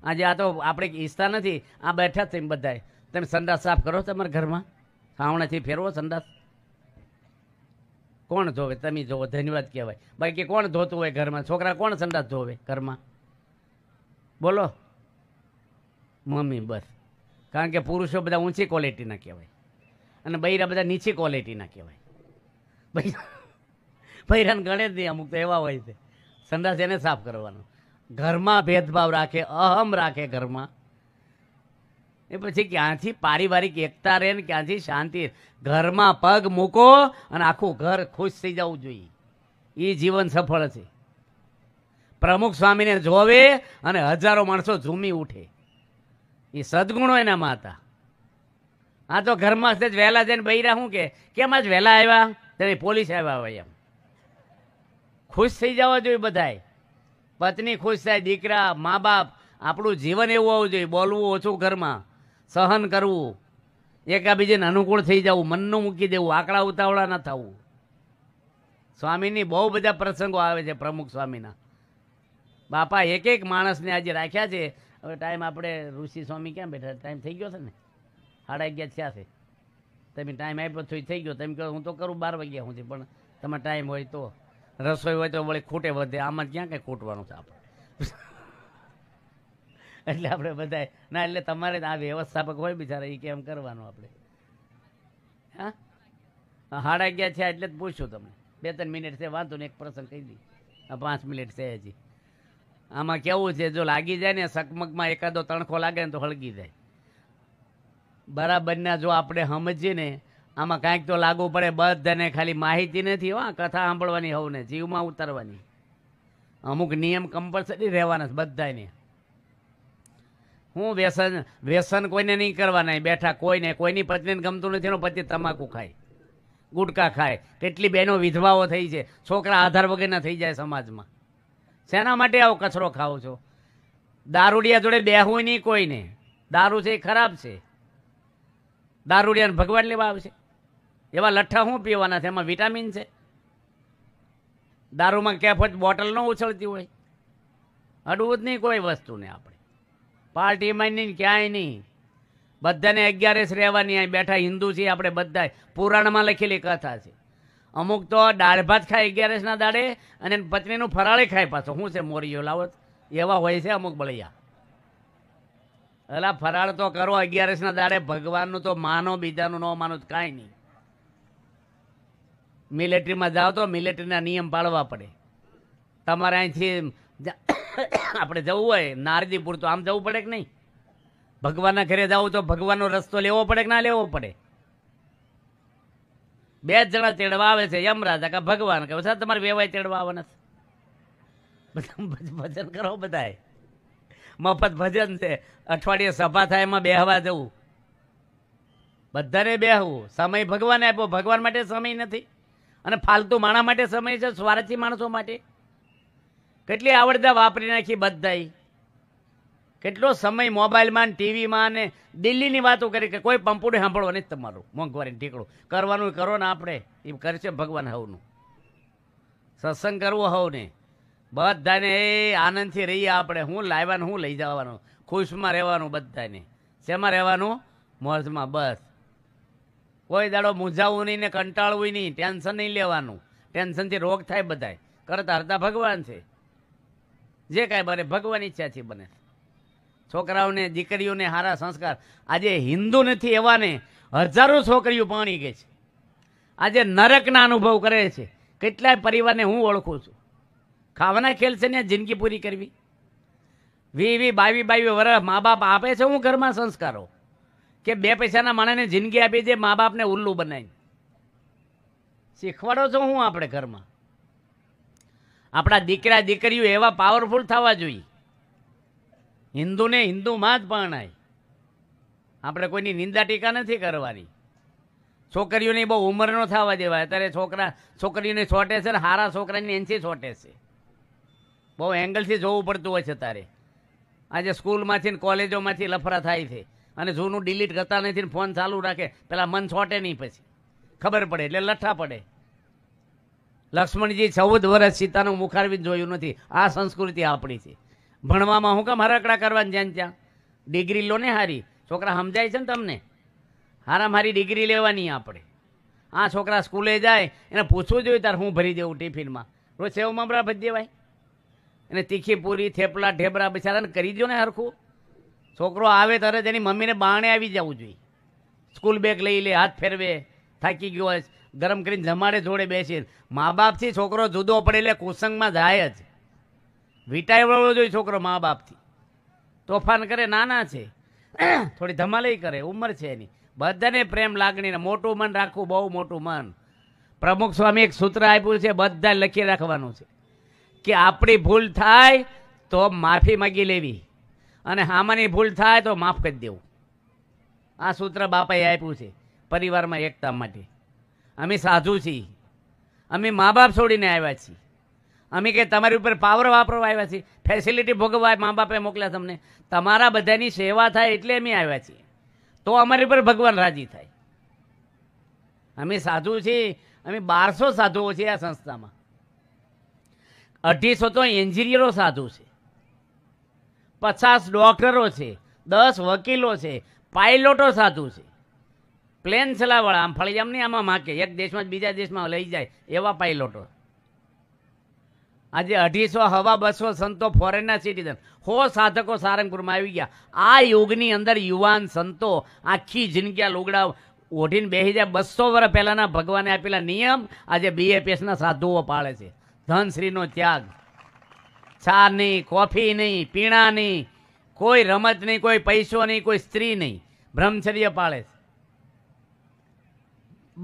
આજે આ તો આપણે ઈચ્છતા નથી આ બેઠા છે બધાય તમે સંડાસ સાફ કરો તમારા ઘરમાં સાવણાથી ફેરવો સંડાસ કોણ ધોવે તમે જોવો ધન્યવાદ કહેવાય બાકી કોણ ધોતું હોય ઘરમાં છોકરા કોણ સંડાસ ધોવે ઘરમાં બોલો મમ્મી બસ કારણ કે પુરુષો બધા ઊંચી ક્વોલિટીના કહેવાય અને બૈરા બધા નીચી ક્વોલિટીના કહેવાય બૈરાને ગણે જ નહીં અમુક તો એવા હોય છે સંડાસ એને સાફ કરવાનો ઘરમાં ભેદભાવ રાખે અહમ રાખે ઘરમાં એ પછી ક્યાંથી પારિવારિક એકતા રહે ને ક્યાંથી શાંતિ ઘરમાં પગ મૂકો અને આખું ઘર ખુશ થઈ જવું જોઈએ એ જીવન સફળ છે પ્રમુખ સ્વામીને જોવે અને હજારો માણસો ઝૂમી ઉઠે એ સદગુણો એનામાં હતા આ તો ઘરમાં જ વહેલા જઈને બૈરા શું કે કેમ આજ વહેલા આવ્યા ત્યારે પોલીસ આવ્યા હોય એમ ખુશ થઈ જવા જોઈએ બધાય પત્ની ખુશ થાય દીકરા મા બાપ આપણું જીવન એવું હોવું જોઈએ બોલવું ઓછું ઘરમાં સહન કરવું એકાબીજાને અનુકૂળ થઈ જવું મનનું મૂકી દેવું આંકડા ઉતાવળા ન થવું સ્વામીની બહુ બધા પ્રસંગો આવે છે પ્રમુખ સ્વામીના બાપા એક એક માણસને આજે રાખ્યા છે હવે ટાઈમ આપણે ઋષિ સ્વામી ક્યાં બેઠા ટાઈમ થઈ ગયો છે ને સાડા અગિયાર થયા છે તમે ટાઈમ આપ્યો છો થઈ ગયો તમે કહો હું તો કરું બાર વાગ્યા સુધી પણ તમારે ટાઈમ હોય તો રસોઈ હોય તો વળી ખૂટે વધે આમાં ક્યાં કંઈ ખૂટવાનું છે આપણે [LAUGHS] એટલે આપણે બધા ના એટલે તમારે આ વ્યવસ્થાપક હોય બિચારા એ કેમ કરવાનું આપણે હા સાડા અગિયાર છે એટલે જ પૂછ્યું તમને બે ત્રણ મિનિટ છે વાંધો ને એક પ્રસંગ કહી દઈએ પાંચ મિનિટ છે હજી આમાં કેવું છે જો લાગી જાય ને સકમકમાં એકાદો તણખો લાગે ને તો હળગી જાય બરાબરના જો આપણે સમજીએ ને આમાં કાંઈક તો લાગુ પડે બધાને ખાલી માહિતી નથી હો કથા સાંભળવાની હોવ ને જીવમાં ઉતરવાની અમુક નિયમ કમ્પલસરી રહેવાના છે બધાને હું વ્યસન વ્યસન કોઈને નહીં કરવાના બેઠા કોઈને કોઈની પત્નીને ગમતું નથી એનો પતિ તમાકુ ખાય ગુટકા ખાય કેટલી બહેનો વિધવાઓ થઈ છે છોકરા આધાર વગરના થઈ જાય સમાજમાં શેના માટે આવો કચરો ખાઓ છો દારૂડિયા જોડે બેહવું નહીં કોઈને દારૂ છે એ ખરાબ છે દારૂડિયાને ભગવાન લેવા આવશે એવા લઠ્ઠા શું પીવાના છે એમાં વિટામિન છે દારૂમાં કેફત બોટલ ન ઉછળતી હોય અડવું જ નહીં કોઈ વસ્તુને આપણે પાર્ટીમાં નહીં ક્યાંય નહીં બધાને અગિયારેસ રહેવાની બેઠા હિન્દુ છીએ આપણે બધા પુરાણમાં લખેલી કથા છે અમુક તો દાળ ભાત ખાય અગિયારસના દાડે અને પત્નીનું ફરાળે ખાય પાછો શું છે મોરિયો લાવત એવા હોય છે અમુક બળિયા એલા ફરાળ તો કરો અગિયારસના દાડે ભગવાનનું તો માનો બીજાનું ન માનો કાંઈ નહીં મિલિટરીમાં જાઓ તો મિલિટરીના નિયમ પાળવા પડે તમારે અહીંથી આપણે જવું હોય નારજીપુર તો આમ જવું પડે કે નહીં ભગવાનના ઘરે જવું તો ભગવાનનો રસ્તો લેવો પડે કે ના લેવો પડે બે જ જણા તેડવા આવે છે એમ રાજા કે ભગવાન કે સાહેબ તમારે વેવાય તેડવા આવવાના છે ભજન કરો બધાએ મફત ભજન છે અઠવાડિયે સભા થાય એમાં બેહવા જવું બધાને બેહવું સમય ભગવાને આપ્યો ભગવાન માટે સમય નથી અને ફાલતુ માણા માટે સમય છે સ્વાર્થી માણસો માટે કેટલી આવડતા વાપરી નાખી બધાય કેટલો સમય મોબાઈલમાં ટીવીમાં ને દિલ્હીની વાતો કરી કે કોઈ પંપુડે સાંભળવા નહીં તમારું મોંઘવારી ઠીકડું કરવાનું કરો ને આપણે એ કરશે ભગવાન હવનું સત્સંગ કરવો હવ ને બધાને એ આનંદથી રહીએ આપણે હું લાવવાનું હું લઈ જવાનું ખુશમાં રહેવાનું બધાને શેમાં રહેવાનું મોજમાં બસ કોઈ દાડો મૂંઝાવું નહીં ને કંટાળવું નહીં ટેન્શન નહીં લેવાનું ટેન્શનથી રોગ થાય બધાય કરતા હરતા ભગવાન છે જે કાંઈ બને ભગવાન ઈચ્છાથી બને છોકરાઓને દીકરીઓને સારા સંસ્કાર આજે હિન્દુ નથી એવાને હજારો છોકરીઓ પાણી ગઈ છે આજે નરકના અનુભવ કરે છે કેટલાય પરિવારને હું ઓળખું છું ખાવાના ખેલ છે ને જિંદગી પૂરી કરવી વી વી બાવી બાવી વર્ષ મા બાપ આપે છે હું ઘરમાં સંસ્કારો કે બે પૈસાના માણસને જિંદગી આપી દે મા બાપને ઉલ્લું બનાવી શીખવાડો છો હું આપણે ઘરમાં આપણા દીકરા દીકરીઓ એવા પાવરફુલ થવા જોઈએ હિન્દુને હિન્દુમાં જ પરણાય આપણે કોઈની નિંદા ટીકા નથી કરવાની છોકરીઓની બહુ ઉંમરનો ન થવા દેવાય અત્યારે છોકરા છોકરીઓને છોટે છે ને સારા છોકરાની એનથી છોટે છે બહુ એંગલથી જોવું પડતું હોય છે તારે આજે સ્કૂલમાંથી ને કોલેજોમાંથી લફરા થાય છે અને જૂનું ડિલીટ કરતા નથી ને ફોન ચાલુ રાખે પેલા મન છોટે નહીં પછી ખબર પડે એટલે લઠ્ઠા પડે લક્ષ્મણજી ચૌદ વર્ષ સીતાનું મુખારવી જોયું નથી આ સંસ્કૃતિ આપણી છે ભણવામાં હું કામ હરકડા કરવા જ્યાં ત્યાં ડિગ્રી લો ને હારી છોકરા સમજાય છે ને તમને હારા મારી ડિગ્રી લેવાની આપણે આ છોકરા સ્કૂલે જાય એને પૂછવું જોઈએ ત્યારે હું ભરી દેવું ટિફિનમાં રોજ સેવ મમરા ભરી દેવાય એને તીખી પૂરી થેપલા ઢેબરા બિચારાને કરી દો ને હરખું છોકરો આવે ત્યારે તેની મમ્મીને બાણે આવી જવું જોઈએ સ્કૂલ બેગ લઈ લે હાથ ફેરવે થાકી ગયો ગરમ કરીને જમાડે જોડે બેસીને મા બાપથી છોકરો જુદો પડે એટલે કુસંગમાં જાય જ વિટાયવાળો જોઈએ છોકરો મા બાપથી તોફાન કરે નાના છે થોડી ધમાલઈ કરે ઉંમર છે એની બધાને પ્રેમ લાગણીને મોટું મન રાખવું બહુ મોટું મન પ્રમુખ સ્વામી એક સૂત્ર આપ્યું છે બધા લખી રાખવાનું છે કે આપણી ભૂલ થાય તો માફી માગી લેવી અને હામાની ભૂલ થાય તો માફ કરી દેવું આ સૂત્ર બાપાએ આપ્યું છે પરિવારમાં એકતા માટે અમે સાધુ છીએ અમે મા બાપ છોડીને આવ્યા છીએ અમે કે તમારી ઉપર પાવર વાપરવા આવ્યા છીએ ફેસિલિટી ભોગવવા મા બાપે મોકલ્યા તમને તમારા બધાની સેવા થાય એટલે અમે આવ્યા છીએ તો અમારી ઉપર ભગવાન રાજી થાય અમે સાધુ છીએ અમે બારસો સાધુઓ છે આ સંસ્થામાં અઢીસો તો એન્જિનિયરો સાધુ છે પચાસ ડૉક્ટરો છે દસ વકીલો છે પાઇલોટો સાધુ છે પ્લેન ચલાવવાળા આમ ફળિયામ નહીં આમાં માકે એક દેશમાં જ બીજા દેશમાં લઈ જાય એવા પાઇલોટો આજે અઢીસો હવા બસો સંતો ફોરેનના સિટીઝન હો સાધકો સારંગપુરમાં આવી ગયા આ યુગની અંદર યુવાન સંતો આખી જિંદગી લુગડા ઓઢીને બેસી જાય બસો વર્ષ પહેલાંના ભગવાને આપેલા નિયમ આજે બીએપીએસના સાધુઓ પાળે છે ધનશ્રીનો ત્યાગ ચા નહીં કોફી નહીં પીણા નહીં કોઈ રમત નહીં કોઈ પૈસો નહીં કોઈ સ્ત્રી નહીં બ્રહ્મચર્ય પાળે છે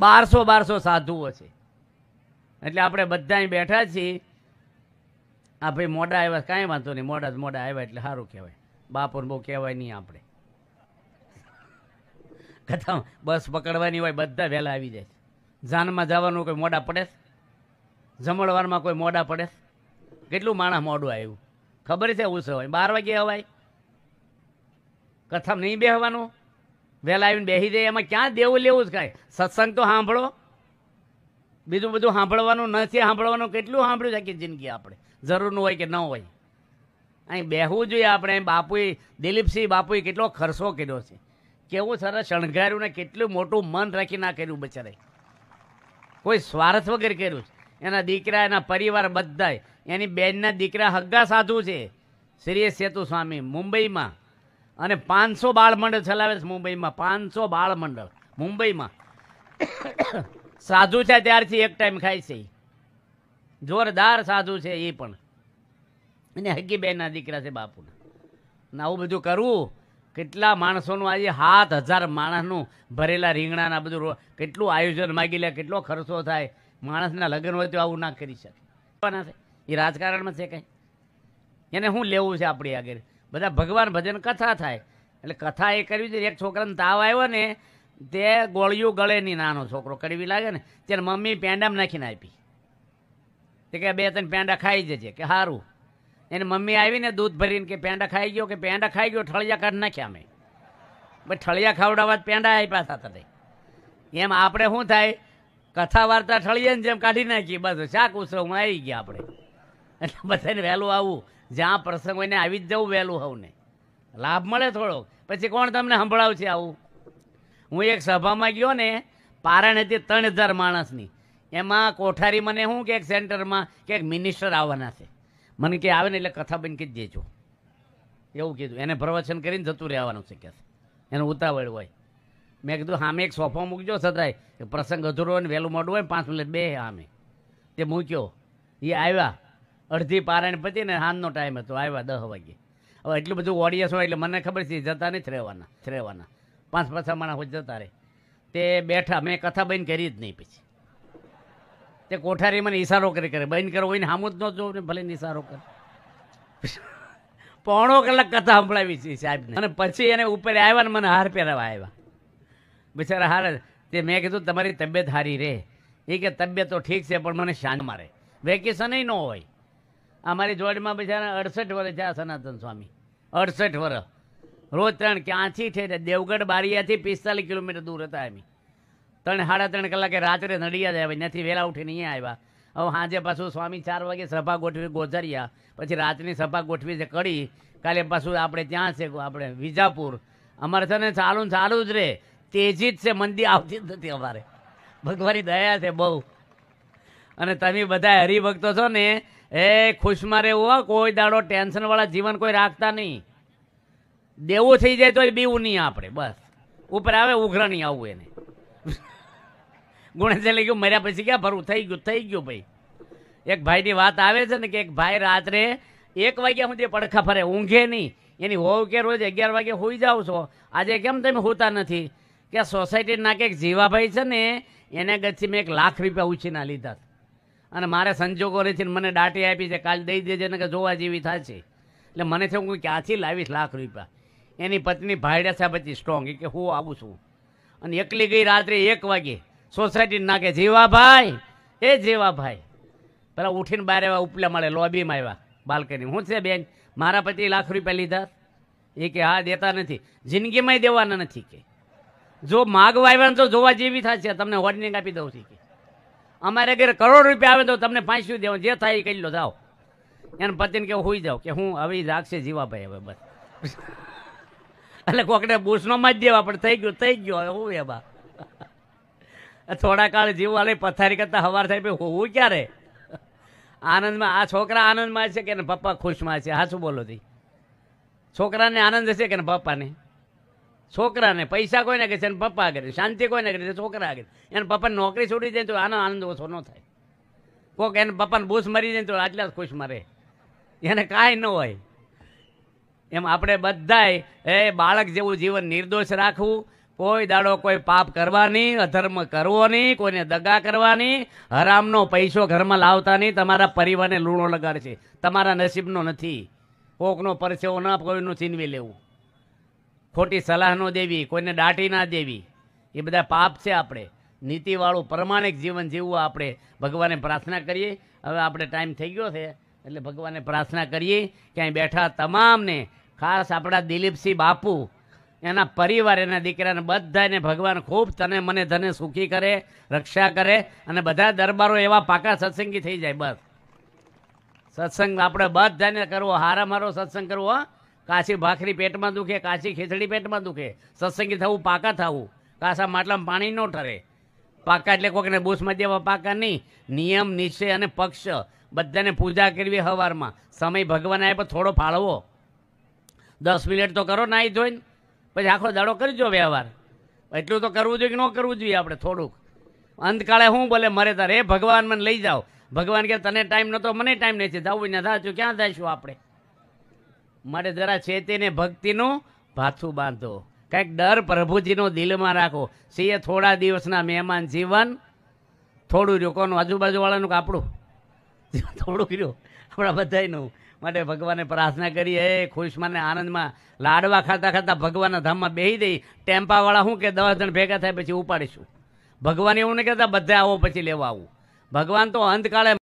બારસો બારસો સાધુઓ છે એટલે આપણે બધા બેઠા છીએ હા ભાઈ મોડા આવ્યા કાંઈ વાંધો નહીં મોડા મોડા આવ્યા એટલે સારું કહેવાય બાપુને બહુ કહેવાય નહીં આપણે કથા બસ પકડવાની હોય બધા વહેલા આવી જાય જાનમાં જવાનું કોઈ મોડા પડે જમણવારમાં કોઈ મોડા પડે કેટલું માણસ મોડું આવ્યું ખબર છે ઉસ હોય બાર વાગે અવાય કથામાં નહીં બેહવાનું વહેલા આવીને બેસી જાય એમાં ક્યાં દેવું લેવું જ કાંઈ સત્સંગ તો સાંભળો બીજું બધું સાંભળવાનું નથી સાંભળવાનું કેટલું સાંભળ્યું છે કે જિંદગી આપણે જરૂરનું હોય કે ન હોય અહીં બેહવું જોઈએ આપણે બાપુએ દિલીપસિંહ બાપુએ કેટલો ખર્ચો કર્યો છે કેવું સરસ શણગાર્યું ને કેટલું મોટું મન રાખી ના કર્યું બચારે કોઈ સ્વાર્થ વગર કર્યું છે એના દીકરા એના પરિવાર બધા એની બહેનના દીકરા હગ્ગા સાધુ છે શ્રી સેતુ સ્વામી મુંબઈમાં અને પાંચસો બાળમંડળ ચલાવે છે મુંબઈમાં પાંચસો બાળમંડળ મુંબઈમાં સાધુ છે ત્યારથી એક ટાઈમ ખાય છે જોરદાર સાધુ છે એ પણ અને હગી બેનના દીકરા છે બાપુના ને આવું બધું કરવું કેટલા માણસોનું આજે સાત હજાર માણસનું ભરેલા રીંગણાના બધું કેટલું આયોજન માગી લે કેટલો ખર્ચો થાય માણસના લગ્ન હોય તો આવું ના કરી શકે એ રાજકારણમાં છે કંઈ એને શું લેવું છે આપણી આગળ બધા ભગવાન ભજન કથા થાય એટલે કથા એ કરવી છે એક છોકરાને તાવ આવ્યો ને તે ગોળિયું ગળે નહીં નાનો છોકરો કડવી લાગે ને ત્યારે મમ્મી પેંડામાં નાખીને આપી તો કે બે ત્રણ પેંડા ખાઈ જજે કે સારું એની મમ્મી આવીને દૂધ ભરીને કે પેંડા ખાઈ ગયો કે પેંડા ખાઈ ગયો ઠળિયા કાઢી નાખ્યા અમે ભાઈ ઠળિયા ખવડાવવા જ પેંડા આપ્યા હતા તને એમ આપણે શું થાય કથા વાર્તા ઠળીએ ને જેમ કાઢી નાખીએ બસ શાક ઉત્સવમાં આવી ગયા આપણે એટલે બધાને વહેલું આવું જ્યાં પ્રસંગ હોય ને આવી જ જવું વહેલું હોઉં ને લાભ મળે થોડો પછી કોણ તમને સંભળાવશે આવું હું એક સભામાં ગયો ને પારણ હતી ત્રણ હજાર માણસની એમાં કોઠારી મને શું કે સેન્ટરમાં કે મિનિસ્ટર આવવાના છે મને કે આવે ને એટલે કથા બની કે દેજો એવું કીધું એને પ્રવચન કરીને જતું રહેવાનું છે કે એનો ઉતાવળ હોય મેં કીધું સામે એક સોફો મૂકજો સદાય પ્રસંગ અધૂરો હોય ને વહેલું મોડું હોય પાંચ મિનિટ બે સામે તે મૂક્યો એ આવ્યા અડધી પારાયણ પતી ને સાંજનો ટાઈમ હતો આવ્યા દસ વાગે હવે એટલું બધું ઓડિયન્સ હોય એટલે મને ખબર છે જતા નથી રહેવાના રહેવાના પાંચ પાછા માણસ હોય જતા રહે તે બેઠા મેં કથા બની કરી જ નહીં પછી તે કોઠારી મને ઈશારો કરી કરે બંધ કરો હોય ને હામું જ ન જોઉં ને ભલે ઈશારો કરે પોણો કલાક કથા સંભળાવી છે સાહેબને અને પછી એને ઉપર આવ્યા ને મને હાર પહેરાવા આવ્યા બિચારા હાર તે મેં કીધું તમારી તબિયત સારી રહે એ કે તબિયત તો ઠીક છે પણ મને શાંત મારે વેકેશન ન હોય અમારી જોડમાં બિચારા અડસઠ વર્ષ છે સનાતન સ્વામી અડસઠ વર્ષ રોજ ત્રણ ક્યાંથી છે દેવગઢ બારિયાથી પિસ્તાલીસ કિલોમીટર દૂર હતા એમ ત્રણ સાડા ત્રણ કલાકે રાત્રે નડિયાદ જાય ત્યાંથી વહેલા ઉઠી નહીં આવ્યા હવે સાંજે પાછું સ્વામી ચાર વાગે સભા ગોઠવી ગોઝરિયા પછી રાતની સભા ગોઠવી છે કડી કાલે પાછું આપણે ત્યાં છે આપણે વિજાપુર અમારે છે ને ચાલુ ને ચાલુ જ રહે તેજી જ છે મંદી આવતી જ નથી અમારે ભગવાનની દયા છે બહુ અને તમે બધા હરિભક્તો છો ને એ ખુશમાં રહેવું હોય કોઈ દાડો ટેન્શનવાળા જીવન કોઈ રાખતા નહીં દેવું થઈ જાય તો બીવું નહીં આપણે બસ ઉપર આવે ઉઘરા નહીં આવવું એને ગુણેશે લઈ ગયું મર્યા પછી ક્યાં ભરું થઈ ગયું થઈ ગયું ભાઈ એક ભાઈની વાત આવે છે ને કે એક ભાઈ રાત્રે એક વાગ્યા સુધી પડખા ફરે ઊંઘે નહીં એની હોવ કે રોજ અગિયાર વાગે હોઈ જાઓ છો આજે કેમ તમે હોતા નથી કે સોસાયટી નાકે એક જીવાભાઈ છે ને એના ગચ્છી મેં એક લાખ રૂપિયા ઉછીના લીધા અને મારે સંજોગો નથી મને દાટી આપી છે કાલ દઈ દેજે ને કે જોવા જેવી થશે એટલે મને છે હું ક્યાંથી લાવીશ લાખ રૂપિયા એની પત્ની ભાઈડા સાહેબ હતી સ્ટ્રોંગ કે હું આવું છું અને એકલી ગઈ રાત્રે એક વાગે સોસાયટી નાખે જીવાભાઈ એ જીવાભાઈ પેલા ઉઠીને બહાર આવ્યા ઉપલા મળે લોબીમાં આવ્યા બાલ્કની હું છે બેન મારા પતિ લાખ રૂપિયા લીધા એ કે હા દેતા નથી જિંદગીમાંય દેવાના નથી કે જો માગવા આવ્યા તો જોવા જેવી થશે તમને ઓર્ડિનિંગ આપી દઉં છું કે અમારે ઘરે કરોડ રૂપિયા આવે તો તમને પાંચસો દેવા જે થાય એ કહી લો જાઓ એને પતિને કે હોઈ જાઓ કે હું હવે લાગશે જીવાભાઈ હવે બસ [LAUGHS] એટલે કોકડે બૂસનો જ દેવા પણ થઈ ગયું થઈ ગયો હવે હું એ બા થોડા કાળ જીવ વાલે પથારી કરતા હવાર થાય હોવું ક્યારે આનંદમાં આ છોકરા આનંદમાં છે કે પપ્પા ખુશમાં છે હાચું બોલો તી છોકરાને આનંદ છે કે પપ્પાને છોકરાને પૈસા કોઈને કે છે ને પપ્પા આગળ શાંતિ કોઈને કરે છે છોકરા આગળ એને પપ્પાને નોકરી છોડી દે તો આનો આનંદ ઓછો ન થાય કોક એને પપ્પાને બૂસ મરી જાય તો આટલા જ ખુશ મરે એને કાંઈ ન હોય એમ આપણે બધાએ એ બાળક જેવું જીવન નિર્દોષ રાખવું કોઈ દાડો કોઈ પાપ કરવાની અધર્મ કરવો નહીં કોઈને દગા કરવાની હરામનો પૈસો ઘરમાં લાવતા નહીં તમારા પરિવારને લૂણો લગાડશે તમારા નસીબનો નથી કોકનો પરસેવો ન કોઈનું છીનવી લેવું ખોટી સલાહ ન દેવી કોઈને દાટી ના દેવી એ બધા પાપ છે આપણે નીતિવાળું પ્રમાણિક જીવન જીવવું આપણે ભગવાને પ્રાર્થના કરીએ હવે આપણે ટાઈમ થઈ ગયો છે એટલે ભગવાને પ્રાર્થના કરીએ ક્યાંય બેઠા તમામને ખાસ આપણા દિલીપસિંહ બાપુ એના પરિવાર એના દીકરાને બધાને ભગવાન ખૂબ તને મને ધને સુખી કરે રક્ષા કરે અને બધા દરબારો એવા પાકા સત્સંગી થઈ જાય બસ સત્સંગ આપણે બધાને કરવો હારા મારો સત્સંગ કરવો કાચી ભાખરી પેટમાં દુખે કાચી ખીચડી પેટમાં દુખે સત્સંગી થવું પાકા થવું કાસા માટલામાં પાણી ન ઠરે પાકા એટલે કોકને બૂસમાં દેવા પાકા નહીં નિયમ નિશ્ચય અને પક્ષ બધાને પૂજા કરવી હવારમાં સમય ભગવાન આપ્યો થોડો ફાળવો દસ મિનિટ તો કરો નાહી જોઈને પછી આખો દાડો કરજો વ્યવહાર એટલું તો કરવું જોઈએ કે ન કરવું જોઈએ આપણે થોડુંક અંતકાળે શું બોલે મરે તારે એ ભગવાન મને લઈ જાઓ ભગવાન કે તને ટાઈમ નહોતો મને ટાઈમ નહીં નથી જવું ને થાચું ક્યાં થઈશું આપણે મારે જરા ચેતીને ભક્તિનું ભાથું બાંધો કંઈક ડર પ્રભુજીનો દિલમાં રાખો સિંહ થોડા દિવસના મહેમાન જીવન થોડું રહ્યું કોનું આજુબાજુવાળાનું કાપડું [LAUGHS] થોડું રહ્યું આપણા બધાનું માટે ભગવાને પ્રાર્થના કરી હે ખુશમાં ને આનંદમાં લાડવા ખાતા ખાતા ભગવાનના ધામમાં બેસી દઈ ટેમ્પાવાળા શું કે દસ જણ ભેગા થાય પછી ઉપાડીશું ભગવાન એવું નહીં કહેતા બધા આવો પછી લેવા આવું ભગવાન તો અંતકાળે